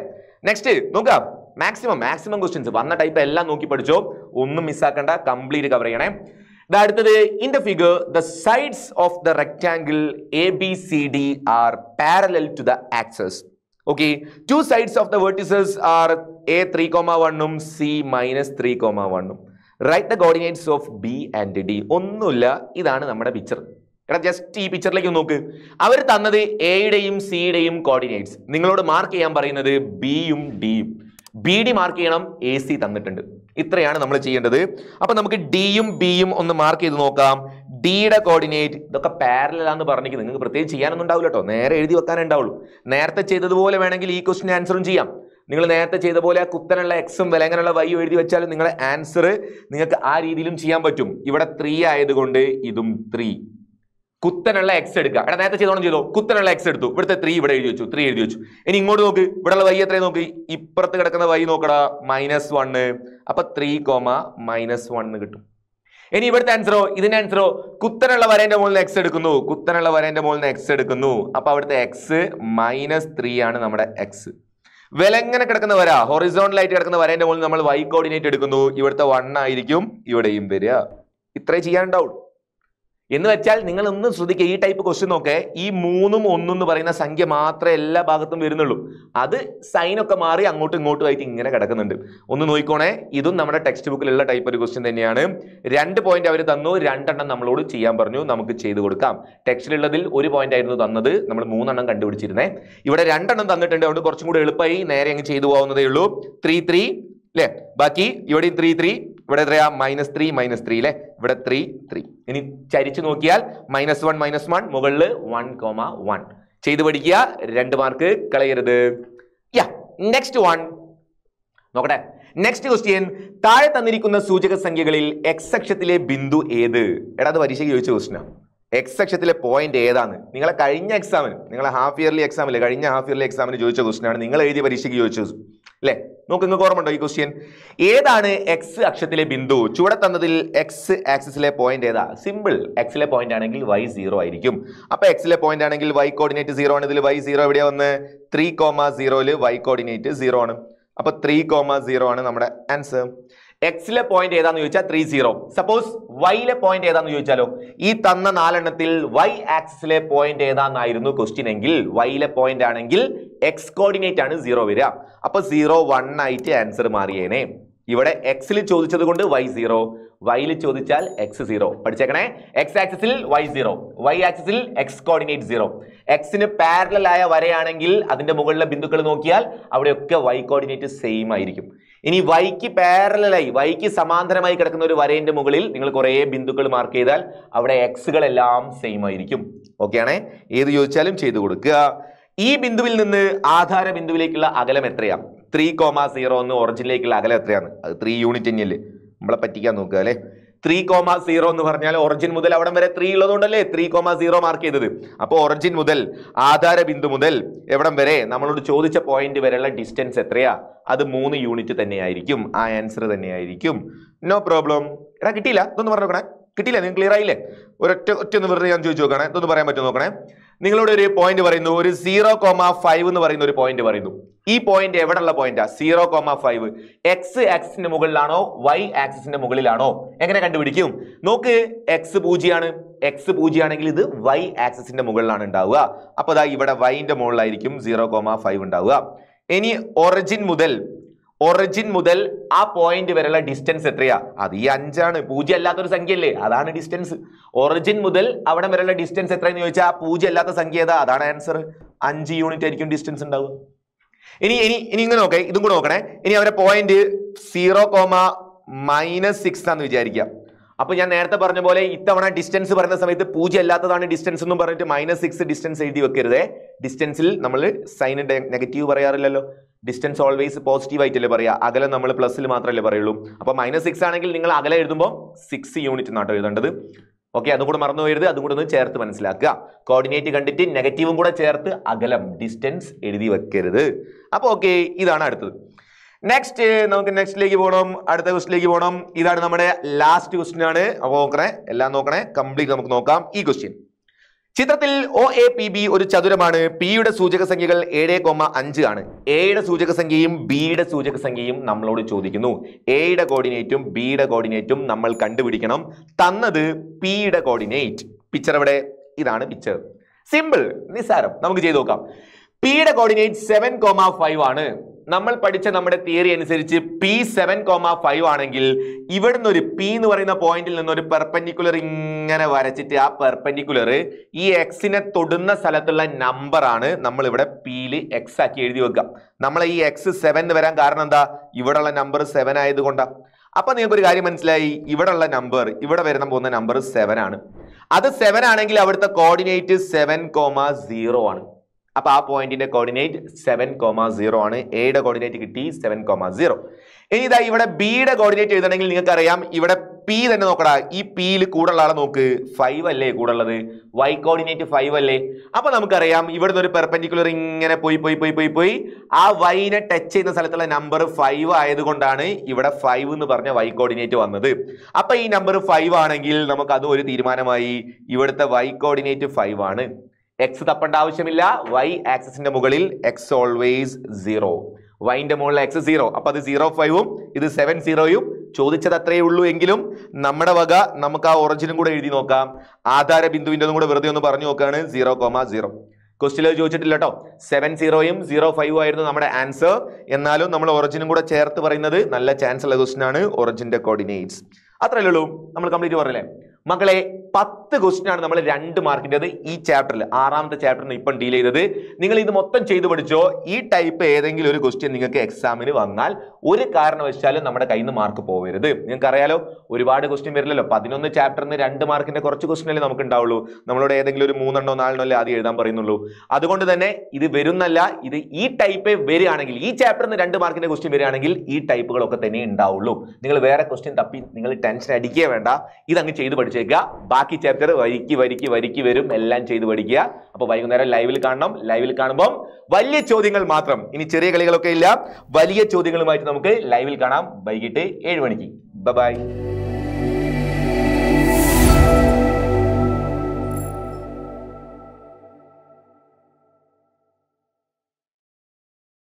നെക്സ്റ്റ് നോക്കാം മാക്സിമം മാക്സിമം ക്വസ്റ്റ്യൻസ് വന്ന ടൈപ്പ് എല്ലാം നോക്കി പഠിച്ചോ ഒന്നും മിസ്സാക്കണ്ട കംപ്ലീറ്റ് കവർ ചെയ്യണേ അടുത്തത് in the figure the sides of the rectangle A B C D are parallel to the axes okay two sides of the vertices are A three comma വണ്ണും C minus three comma വണ്ണും write the coordinates of B and D ഒന്നുമില്ല ഇതാണ് നമ്മുടെ picture എടാ just ഈ പിക്ചറിലേക്ക് നോക്ക് അവർ തന്നത് എയുടെയും സിയുടെയും കോർഡിനേറ്റ്സ് നിങ്ങളോട് മാർക്ക് ചെയ്യാൻ പറയുന്നത് ബിയും ഡിയും ബി ഡി മാർക്ക് ചെയ്യണം എ സി തന്നിട്ടുണ്ട് ഇത്രയാണ് നമ്മൾ ചെയ്യേണ്ടത് അപ്പൊ നമുക്ക് ഡിയും ബിയും ഒന്ന് മാർക്ക് ചെയ്ത് നോക്കാം ഡിയുടെ കോർഡിനേറ്റ് ഇതൊക്കെ പാരലാന്ന് പറഞ്ഞിട്ട് നിങ്ങൾക്ക് പ്രത്യേകിച്ച് ചെയ്യാനൊന്നും ഉണ്ടാവില്ല കേട്ടോ നേരെ എഴുതി വെക്കാനേ ഉണ്ടാവുള്ളൂ നേരത്തെ ചെയ്തതുപോലെ വേണമെങ്കിൽ ഈ ക്വസ്റ്റിന് ആൻസറും ചെയ്യാം നിങ്ങൾ നേരത്തെ ചെയ്ത പോലെ കുത്തനുള്ള എക്സും അങ്ങനെയുള്ള വൈ എഴുതി വെച്ചാൽ നിങ്ങളുടെ ആൻസർ നിങ്ങൾക്ക് ആ രീതിയിലും ചെയ്യാൻ പറ്റും ഇവിടെ ത്രീ ആയതുകൊണ്ട് ഇതും ത്രീ കുത്തനുള്ള എക്സ് എടുക്കുക എടാ നേരത്തെ ചെയ്തോണം ചെയ്തോ കുത്തനുള്ള എക്സ് എടുത്തു ഇവിടുത്തെ ത്രീ ഇവിടെ എഴുതി വെച്ചു ത്രീ എഴുതി വെച്ചു ഇനി ഇങ്ങോട്ട് നോക്ക് ഇവിടെയുള്ള വൈ എത്രയും നോക്ക് ഇപ്പുറത്ത് കിടക്കുന്ന വൈ നോക്കടാ മൈനസ് വണ്ണ് അപ്പൊ ത്രീ കോമ മൈനസ് വണ്ണ് കിട്ടും ഇനി ഇവിടുത്തെ ആൻസറോ ഇതിന്റെ ആൻസറോ കുത്തനുള്ള വരേന്റെ മുകളിൽ എക്സ് എടുക്കുന്നു കുത്തനുള്ള വരേന്റെ മുകളിൽ എക്സ് എടുക്കുന്നു അപ്പൊ അവിടുത്തെ എക്സ് മൈനസ് ത്രീ ആണ് നമ്മുടെ എക്സ് വിലങ്ങനെ കിടക്കുന്ന വര ആയിട്ട് കിടക്കുന്ന വരേന്റെ മുകളിൽ നമ്മൾ വൈ കോർഡിനേറ്റ് എടുക്കുന്നു ഇവിടുത്തെ വൺ ആയിരിക്കും ഇവിടെയും വരിക ഇത്രേ ഡൗട്ട് എന്ന് വെച്ചാൽ നിങ്ങൾ ഒന്ന് ശ്രദ്ധിക്കുക ഈ ടൈപ്പ് ക്വസ്റ്റ്യൻ നോക്കെ ഈ മൂന്നും ഒന്നും എന്ന് പറയുന്ന സംഖ്യ മാത്രമേ എല്ലാ ഭാഗത്തും വരുന്നുള്ളൂ അത് സൈനൊക്കെ മാറി അങ്ങോട്ടും ഇങ്ങോട്ടും ആയിട്ട് ഇങ്ങനെ കിടക്കുന്നുണ്ട് ഒന്ന് നോക്കിക്കോണേ ഇതും നമ്മുടെ ടെക്സ്റ്റ് ബുക്കിലുള്ള ടൈപ്പ് ഒരു ക്വസ്റ്റ്യൻ തന്നെയാണ് രണ്ട് പോയിന്റ് അവർ തന്നു രണ്ടെണ്ണം നമ്മളോട് ചെയ്യാൻ പറഞ്ഞു നമുക്ക് ചെയ്തു കൊടുക്കാം ടെക്സ്റ്റിലുള്ളതിൽ ഒരു പോയിന്റ് ആയിരുന്നു തന്നത് നമ്മൾ മൂന്നെണ്ണം കണ്ടുപിടിച്ചിരുന്നേ ഇവിടെ രണ്ടെണ്ണം തന്നിട്ടുണ്ട് അതുകൊണ്ട് കുറച്ചും കൂടി എളുപ്പമായി നേരെ അങ്ങ് ചെയ്തു പോകുന്നതേ ഉള്ളൂ ത്രീ ത്രീ അല്ലേ ബാക്കി ഇവിടെയും ത്രീ ത്രീ ഇവിടെ എത്രയാ മൈനസ് ത്രീ മൈനസ് ത്രീ അല്ലേ ഇവിടെ ത്രീ ത്രീ ഇനി ചരിച്ചു നോക്കിയാൽ മൈനസ് വൺ മൈനസ് വൺ മുകളിൽ വൺ കോമ വൺ ചെയ്തു പഠിക്കുക രണ്ട് മാർക്ക് കളയരുത് യാ നെക്സ്റ്റ് വൺ നോക്കട്ടെ നെക്സ്റ്റ് ക്വസ്റ്റ്യൻ താഴെ തന്നിരിക്കുന്ന സൂചക സംഖ്യകളിൽ എക്സ് അക്ഷത്തിലെ ബിന്ദു ഏത് എടാ അത് പരീക്ഷയ്ക്ക് ചോദിച്ച ക്വസ്റ്റിനാണ് എക്സ് അക്ഷത്തിലെ പോയിന്റ് ഏതാണ് നിങ്ങളെ കഴിഞ്ഞ എക്സാമിന് നിങ്ങളെ ഹാഫ് ഇയർലി എക്സാമിൽ കഴിഞ്ഞ ഹാഫ് ഇയർലി എക്സാമിന് ചോദിച്ച ആണ് നിങ്ങൾ എഴുതിയ പരീക്ഷയ്ക്ക് ചോദിച്ചത് അല്ലേ നോക്ക് നിങ്ങൾക്ക് ഓർമ്മയുണ്ടോ ഈ ക്വസ്റ്റ്യൻ ഏതാണ് എക്സ് അക്ഷത്തിലെ ബിന്ദു ചുവടെ തന്നതിൽ എക്സ് ആക്സിസിലെ പോയിന്റ് ഏതാ സിമ്പിൾ എക്സിലെ പോയിന്റ് ആണെങ്കിൽ വൈ സീറോ ആയിരിക്കും അപ്പോൾ എക്സിലെ പോയിന്റ് ആണെങ്കിൽ വൈ കോർഡിനേറ്റ് സീറോ ആണ് ഇതിൽ വൈ സീറോ എവിടെയാ വന്ന് ത്രീ കോമ സീറോയില് വൈ കോർഡിനേറ്റ് സീറോ ആണ് അപ്പോൾ ത്രീ കോമ സീറോ ആണ് നമ്മുടെ ആൻസർ എക്സിലെ പോയിന്റ് ഏതാന്ന് ചോദിച്ചാൽ ത്രീ സീറോ സപ്പോസ് വൈയിലെ പോയിന്റ് ഏതാന്ന് ചോദിച്ചാലോ ഈ തന്ന നാലെണ്ണത്തിൽ വൈ ആക്സിലെ പോയിന്റ് ഏതാന്നായിരുന്നു ക്വസ്റ്റ്യൻ എങ്കിൽ വൈയിലെ പോയിന്റ് ആണെങ്കിൽ എക്സ് കോർഡിനേറ്റ് ആണ് സീറോ വരിക അപ്പൊ സീറോ വൺ ആയിട്ട് ആൻസർ മാറിയേനെ ഇവിടെ എക്സിൽ ചോദിച്ചത് കൊണ്ട് വൈ സീറോ വൈയിൽ ചോദിച്ചാൽ എക്സ് സീറോ പഠിച്ചേക്കണേ എക്സ് ആക്സിസിൽ വൈ സീറോ വൈ ആക്സിസിൽ എക്സ് കോർഡിനേറ്റ് സീറോ എക്സിന് പാരലായ വരയാണെങ്കിൽ അതിന്റെ മുകളിലെ ബിന്ദുക്കൾ നോക്കിയാൽ അവിടെയൊക്കെ വൈ കോർഡിനേറ്റ് സെയിം ആയിരിക്കും ഇനി വൈക്ക് പാരലായി വൈക്ക് സമാന്തരമായി കിടക്കുന്ന ഒരു വരേന്റെ മുകളിൽ നിങ്ങൾ കുറേ ബിന്ദുക്കൾ മാർക്ക് ചെയ്താൽ അവിടെ എക്സുകളെല്ലാം സെയിം ആയിരിക്കും ഓക്കെയാണേ ഏത് ചോദിച്ചാലും ചെയ്തു കൊടുക്കുക ഈ ബിന്ദുവിൽ നിന്ന് ആധാര ബിന്ദുവിലേക്കുള്ള അകലം എത്രയാണ് ത്രീ കോമ സീറോ എന്ന് ഒറിജിനിലേക്കുള്ള അകലം എത്രയാണ് അത് ത്രീ യൂണിറ്റ് തന്നെയല്ലേ നമ്മളെ പറ്റിക്കാൻ നോക്കുക അല്ലേ ത്രീ കോമ സീറോ എന്ന് പറഞ്ഞാൽ ഒറിജിൻ മുതൽ അവിടെ വരെ ത്രീ ഉള്ളതുകൊണ്ടല്ലേ ത്രീ കോമ സീറോ മാർക്ക് ചെയ്തത് അപ്പോൾ ഒറിജിൻ മുതൽ ആധാര ബിന്ദു മുതൽ എവിടം വരെ നമ്മളോട് ചോദിച്ച പോയിന്റ് വരെയുള്ള ഡിസ്റ്റൻസ് എത്രയാ അത് മൂന്ന് യൂണിറ്റ് തന്നെയായിരിക്കും ആ ആൻസർ തന്നെയായിരിക്കും നോ പ്രോബ്ലം എടാ കിട്ടിയില്ല ഇതൊന്ന് പറഞ്ഞു നോക്കണേ കിട്ടിയില്ല നിങ്ങൾ ക്ലിയർ ആയില്ലേ ഒരൊറ്റ ഒറ്റ ഒന്ന് വെറുതെ ഞാൻ ചോദിച്ചു നോക്കണേ ഇതൊന്ന് പറയാൻ പറ്റുമോ നോക്കണേ നിങ്ങളോട് ഒരു പോയിന്റ് പറയുന്നു ഒരു സീറോ കോമ ഫൈവ് എന്ന് പറയുന്ന ഒരു പോയിന്റ് പറയുന്നു ഈ പോയിന്റ് എവിടെയുള്ള പോയിന്റാ സീറോ കോമ ഫൈവ് എക്സ് ആക്സിന്റെ മുകളിലാണോ വൈ ആക്സിന്റെ മുകളിലാണോ എങ്ങനെ കണ്ടുപിടിക്കും നോക്ക് എക്സ് പൂജ്യമാണ് എക്സ് പൂജ്യമാണെങ്കിൽ ഇത് വൈ ആക്സിന്റെ മുകളിലാണ് ഉണ്ടാവുക അപ്പോൾ അതാ ഇവിടെ വൈന്റെ മുകളിലായിരിക്കും സീറോ കോമ ഫൈവ് ഉണ്ടാവുക ഇനി ഒറിജിൻ മുതൽ ഒറിജിൻ മുതൽ ആ പോയിന്റ് വരെയുള്ള ഡിസ്റ്റൻസ് എത്രയാ അത് ഈ അഞ്ചാണ് പൂജ്യം അല്ലാത്തൊരു അല്ലേ അതാണ് ഡിസ്റ്റൻസ് ഒറിജിൻ മുതൽ അവിടെ വരെയുള്ള ഡിസ്റ്റൻസ് എത്രയെന്ന് ചോദിച്ചാൽ ആ പൂജ്യം അല്ലാത്ത സംഖ്യ ഏതാ അതാണ് ആൻസർ അഞ്ച് യൂണിറ്റ് ആയിരിക്കും ഡിസ്റ്റൻസ് ഉണ്ടാവുക ഇനി ഇനി ഇനി ഇങ്ങനെ നോക്കേ ഇതും കൂടെ നോക്കണേ ഇനി അവരെ point zero comma minus six ആണെന്ന് വിചാരിക്കാം അപ്പൊ ഞാൻ നേരത്തെ പറഞ്ഞ പോലെ ഇത്തവണ ഡിസ്റ്റൻസ് പറയുന്ന സമയത്ത് പൂജ്യം അല്ലാത്തതാണ് ഡിസ്റ്റൻസ് എന്ന് പറഞ്ഞിട്ട് മൈനസ് സിക്സ് ഡിസ്റ്റൻസ് എഴുതി വെക്കരുതേ ഡിസ്റ്റൻസിൽ നമ്മൾ സൈൻ നെഗറ്റീവ് പറയാറില്ലല്ലോ ഡിസ്റ്റൻസ് ഓൾവേസ് പോസിറ്റീവ് ആയിട്ടല്ലേ പറയാ അകലെ നമ്മൾ പ്ലസ്സിൽ മാത്രമല്ലേ പറയുള്ളൂ അപ്പോൾ മൈനസ് സിക്സ് ആണെങ്കിൽ നിങ്ങൾ അകലെ എഴുതുമ്പോൾ സിക്സ് യൂണിറ്റ് നാട്ടോ എഴുതേണ്ടത് ഓക്കെ അതും കൂടെ മറന്നു പോയരുത് അതും കൂടെ ഒന്ന് ചേർത്ത് മനസ്സിലാക്കുക കോർഡിനേറ്റ് കണ്ടിട്ട് നെഗറ്റീവും കൂടെ ചേർത്ത് അകലം ഡിസ്റ്റൻസ് എഴുതി വെക്കരുത് അപ്പോൾ ഓക്കെ ഇതാണ് അടുത്തത് നെക്സ്റ്റ് നമുക്ക് നെക്സ്റ്റിലേക്ക് പോകണം അടുത്ത ക്വസ്റ്റിലേക്ക് പോകണം ഇതാണ് നമ്മുടെ ലാസ്റ്റ് ക്വസ്റ്റിൻ ആണ് അപ്പോൾ നോക്കണേ എല്ലാം നോക്കണേ കംപ്ലീറ്റ് നമുക്ക് നോക്കാം ഈ ക്വസ്റ്റ്യൻ ചിത്രത്തിൽ ഒ എ പി ബി ഒരു ചതുരമാണ് പിയുടെ സൂചക സംഖ്യകൾ ഏഴ് കോമ അഞ്ച് ആണ് എയുടെ സൂചക സംഖ്യയും ബിയുടെ സൂചക സംഖ്യയും നമ്മളോട് ചോദിക്കുന്നു എയുടെ കോർഡിനേറ്റും ബിയുടെ കോർഡിനേറ്റും നമ്മൾ കണ്ടുപിടിക്കണം തന്നത് പിയുടെ കോർഡിനേറ്റ് പിക്ചർ എവിടെ ഇതാണ് പിക്ചർ സിമ്പിൾ നിസ്സാരം നമുക്ക് ചെയ്തു നോക്കാം പിയുടെ കോർഡിനേറ്റ് സെവൻ കോമ ഫൈവ് ആണ് നമ്മൾ പഠിച്ച നമ്മുടെ തിയറി അനുസരിച്ച് പി സെവൻ കോമ ഫൈവ് ആണെങ്കിൽ ഇവിടുന്ന് ഒരു പി എന്ന് പറയുന്ന പോയിന്റിൽ നിന്ന് ഒരു പെർപ്പൻഡിക്കുലർ ഇങ്ങനെ വരച്ചിട്ട് ആ പെർപ്പൻഡിക്കുലർ ഈ എക്സിനെ തൊടുന്ന സ്ഥലത്തുള്ള നമ്പർ ആണ് നമ്മൾ ഇവിടെ പിയിൽ എക്സ് ആക്കി എഴുതി വെക്കുക നമ്മൾ ഈ എക്സ് സെവൻ എന്ന് വരാൻ കാരണം എന്താ ഉള്ള നമ്പർ സെവൻ ആയതുകൊണ്ടാണ് അപ്പൊ നിങ്ങൾക്ക് ഒരു കാര്യം മനസ്സിലായി ഉള്ള നമ്പർ ഇവിടെ വരുന്ന പോകുന്ന നമ്പർ സെവൻ ആണ് അത് സെവൻ ആണെങ്കിൽ അവിടുത്തെ കോർഡിനേറ്റ് സെവൻ കോമ സീറോ ആണ് അപ്പോൾ ആ പോയിന്റിന്റെ കോർഡിനേറ്റ് സെവൻ കോമ സീറോ ആണ് എയുടെ കോർഡിനേറ്റ് കിട്ടി സെവൻ കോമ സീറോ ഇനി ഇതാ ഇവിടെ ബിയുടെ കോർഡിനേറ്റ് എഴുതണമെങ്കിൽ അറിയാം ഇവിടെ പി തന്നെ നോക്കടാ ഈ പിയിൽ കൂടുള്ള ആളെ നോക്ക് ഫൈവ് അല്ലേ കൂടുള്ളത് വൈ കോർഡിനേറ്റ് ഫൈവ് അല്ലേ അപ്പൊ നമുക്കറിയാം ഇവിടുന്ന് ഒരു പെർപെൻഡിക്കുലർ ഇങ്ങനെ പോയി പോയി പോയി പോയി പോയി ആ വൈനെ ടച്ച് ചെയ്യുന്ന സ്ഥലത്തുള്ള നമ്പർ ഫൈവ് ആയതുകൊണ്ടാണ് ഇവിടെ ഫൈവ് എന്ന് പറഞ്ഞ വൈ കോർഡിനേറ്റ് വന്നത് അപ്പൊ ഈ നമ്പർ ഫൈവ് ആണെങ്കിൽ നമുക്ക് അതും ഒരു തീരുമാനമായി ഇവിടുത്തെ വൈ കോർഡിനേറ്റ് ഫൈവ് ആണ് എക്സ് തപ്പേണ്ട ആവശ്യമില്ല വൈ ആക്സിന്റെ മുകളിൽ എക്സ് ഓൾവേസ് സീറോ വൈന്റെ മുകളിൽ എക്സ് സീറോ അപ്പോൾ അത് സീറോ ഫൈവും ഇത് സെവൻ സീറോയും ചോദിച്ചത് അത്രയേ ഉള്ളൂ എങ്കിലും നമ്മുടെ വക നമുക്ക് ആ ഒറിജിനും കൂടെ എഴുതി നോക്കാം ആധാര ബിന്ദുവിൻ്റെ കൂടെ വെറുതെ ഒന്ന് പറഞ്ഞു നോക്കുകയാണ് സീറോ കോമ സീറോ ക്വസ്റ്റിൽ ചോദിച്ചിട്ടില്ല കേട്ടോ സെവൻ സീറോയും സീറോ ഫൈവും ആയിരുന്നു നമ്മുടെ ആൻസർ എന്നാലും നമ്മൾ ഒറിജിനും കൂടെ ചേർത്ത് പറയുന്നത് നല്ല ചാൻസ് ഉള്ള ക്വസ്റ്റിനാണ് ഒറിജിൻ്റെ കോർഡിനേറ്റ്സ് അത്രയല്ലേ ഉള്ളൂ നമ്മൾ കംപ്ലീറ്റ് പറയല്ലേ മക്കളെ പത്ത് ക്വസ്റ്റ്യൻ ആണ് നമ്മൾ രണ്ട് മാർക്കിൻ്റെ ഈ ചാപ്റ്ററിൽ ആറാമത്തെ ചാപ്റ്ററിന് ഇപ്പം ഡീൽ ചെയ്തത് നിങ്ങൾ ഇത് മൊത്തം ചെയ്തു പഠിച്ചോ ഈ ടൈപ്പ് ഏതെങ്കിലും ഒരു ക്വസ്റ്റ്യൻ നിങ്ങൾക്ക് എക്സാമിന് വന്നാൽ ഒരു കാരണവശാലും നമ്മുടെ കയ്യിൽ നിന്ന് മാർക്ക് പോകരുത് അറിയാലോ ഒരുപാട് ക്വസ്റ്റ്യൻ വരില്ലല്ലോ പതിനൊന്ന് ചാപ്റ്ററിന് രണ്ട് മാർക്കിൻ്റെ കുറച്ച് അല്ലേ നമുക്ക് ഉണ്ടാവുള്ളൂ നമ്മളോട് ഏതെങ്കിലും ഒരു മൂന്നെണ്ണോ നാലെണ്ണോ അല്ലേ ആദ്യം എഴുതാൻ പറയുന്നുള്ളൂ അതുകൊണ്ട് തന്നെ ഇത് വരുന്നല്ല ഇത് ഈ ടൈപ്പ് വരികയാണെങ്കിൽ ഈ ചാപ്റ്ററിന് രണ്ട് മാർക്കിൻ്റെ ക്വസ്റ്റ്യൻ വരികയാണെങ്കിൽ ഈ ടൈപ്പുകളൊക്കെ തന്നെ ഉണ്ടാവുള്ളൂ നിങ്ങൾ വേറെ ക്വസ്റ്റ്യൻ തപ്പി നിങ്ങൾ ടെൻഷൻ അടിക്കുക വേണ്ട ഇതങ്ങ് ചെയ്ത് പഠിച്ചു ചെയ്യുക ബാക്കി ചാപ്റ്റർ വരിക്കി വരിക്കി വരിക്കി വരും എല്ലാം ചെയ്ത് പഠിക്കുക അപ്പോൾ വൈകുന്നേരം ലൈവിൽ കാണണം ലൈവിൽ കാണുമ്പം വലിയ ചോദ്യങ്ങൾ മാത്രം ഇനി ചെറിയ കളികളൊക്കെ ഇല്ല വലിയ ചോദ്യങ്ങളുമായിട്ട് നമുക്ക് ലൈവിൽ കാണാം വൈകിട്ട് ഏഴ് മണിക്ക് ബൈ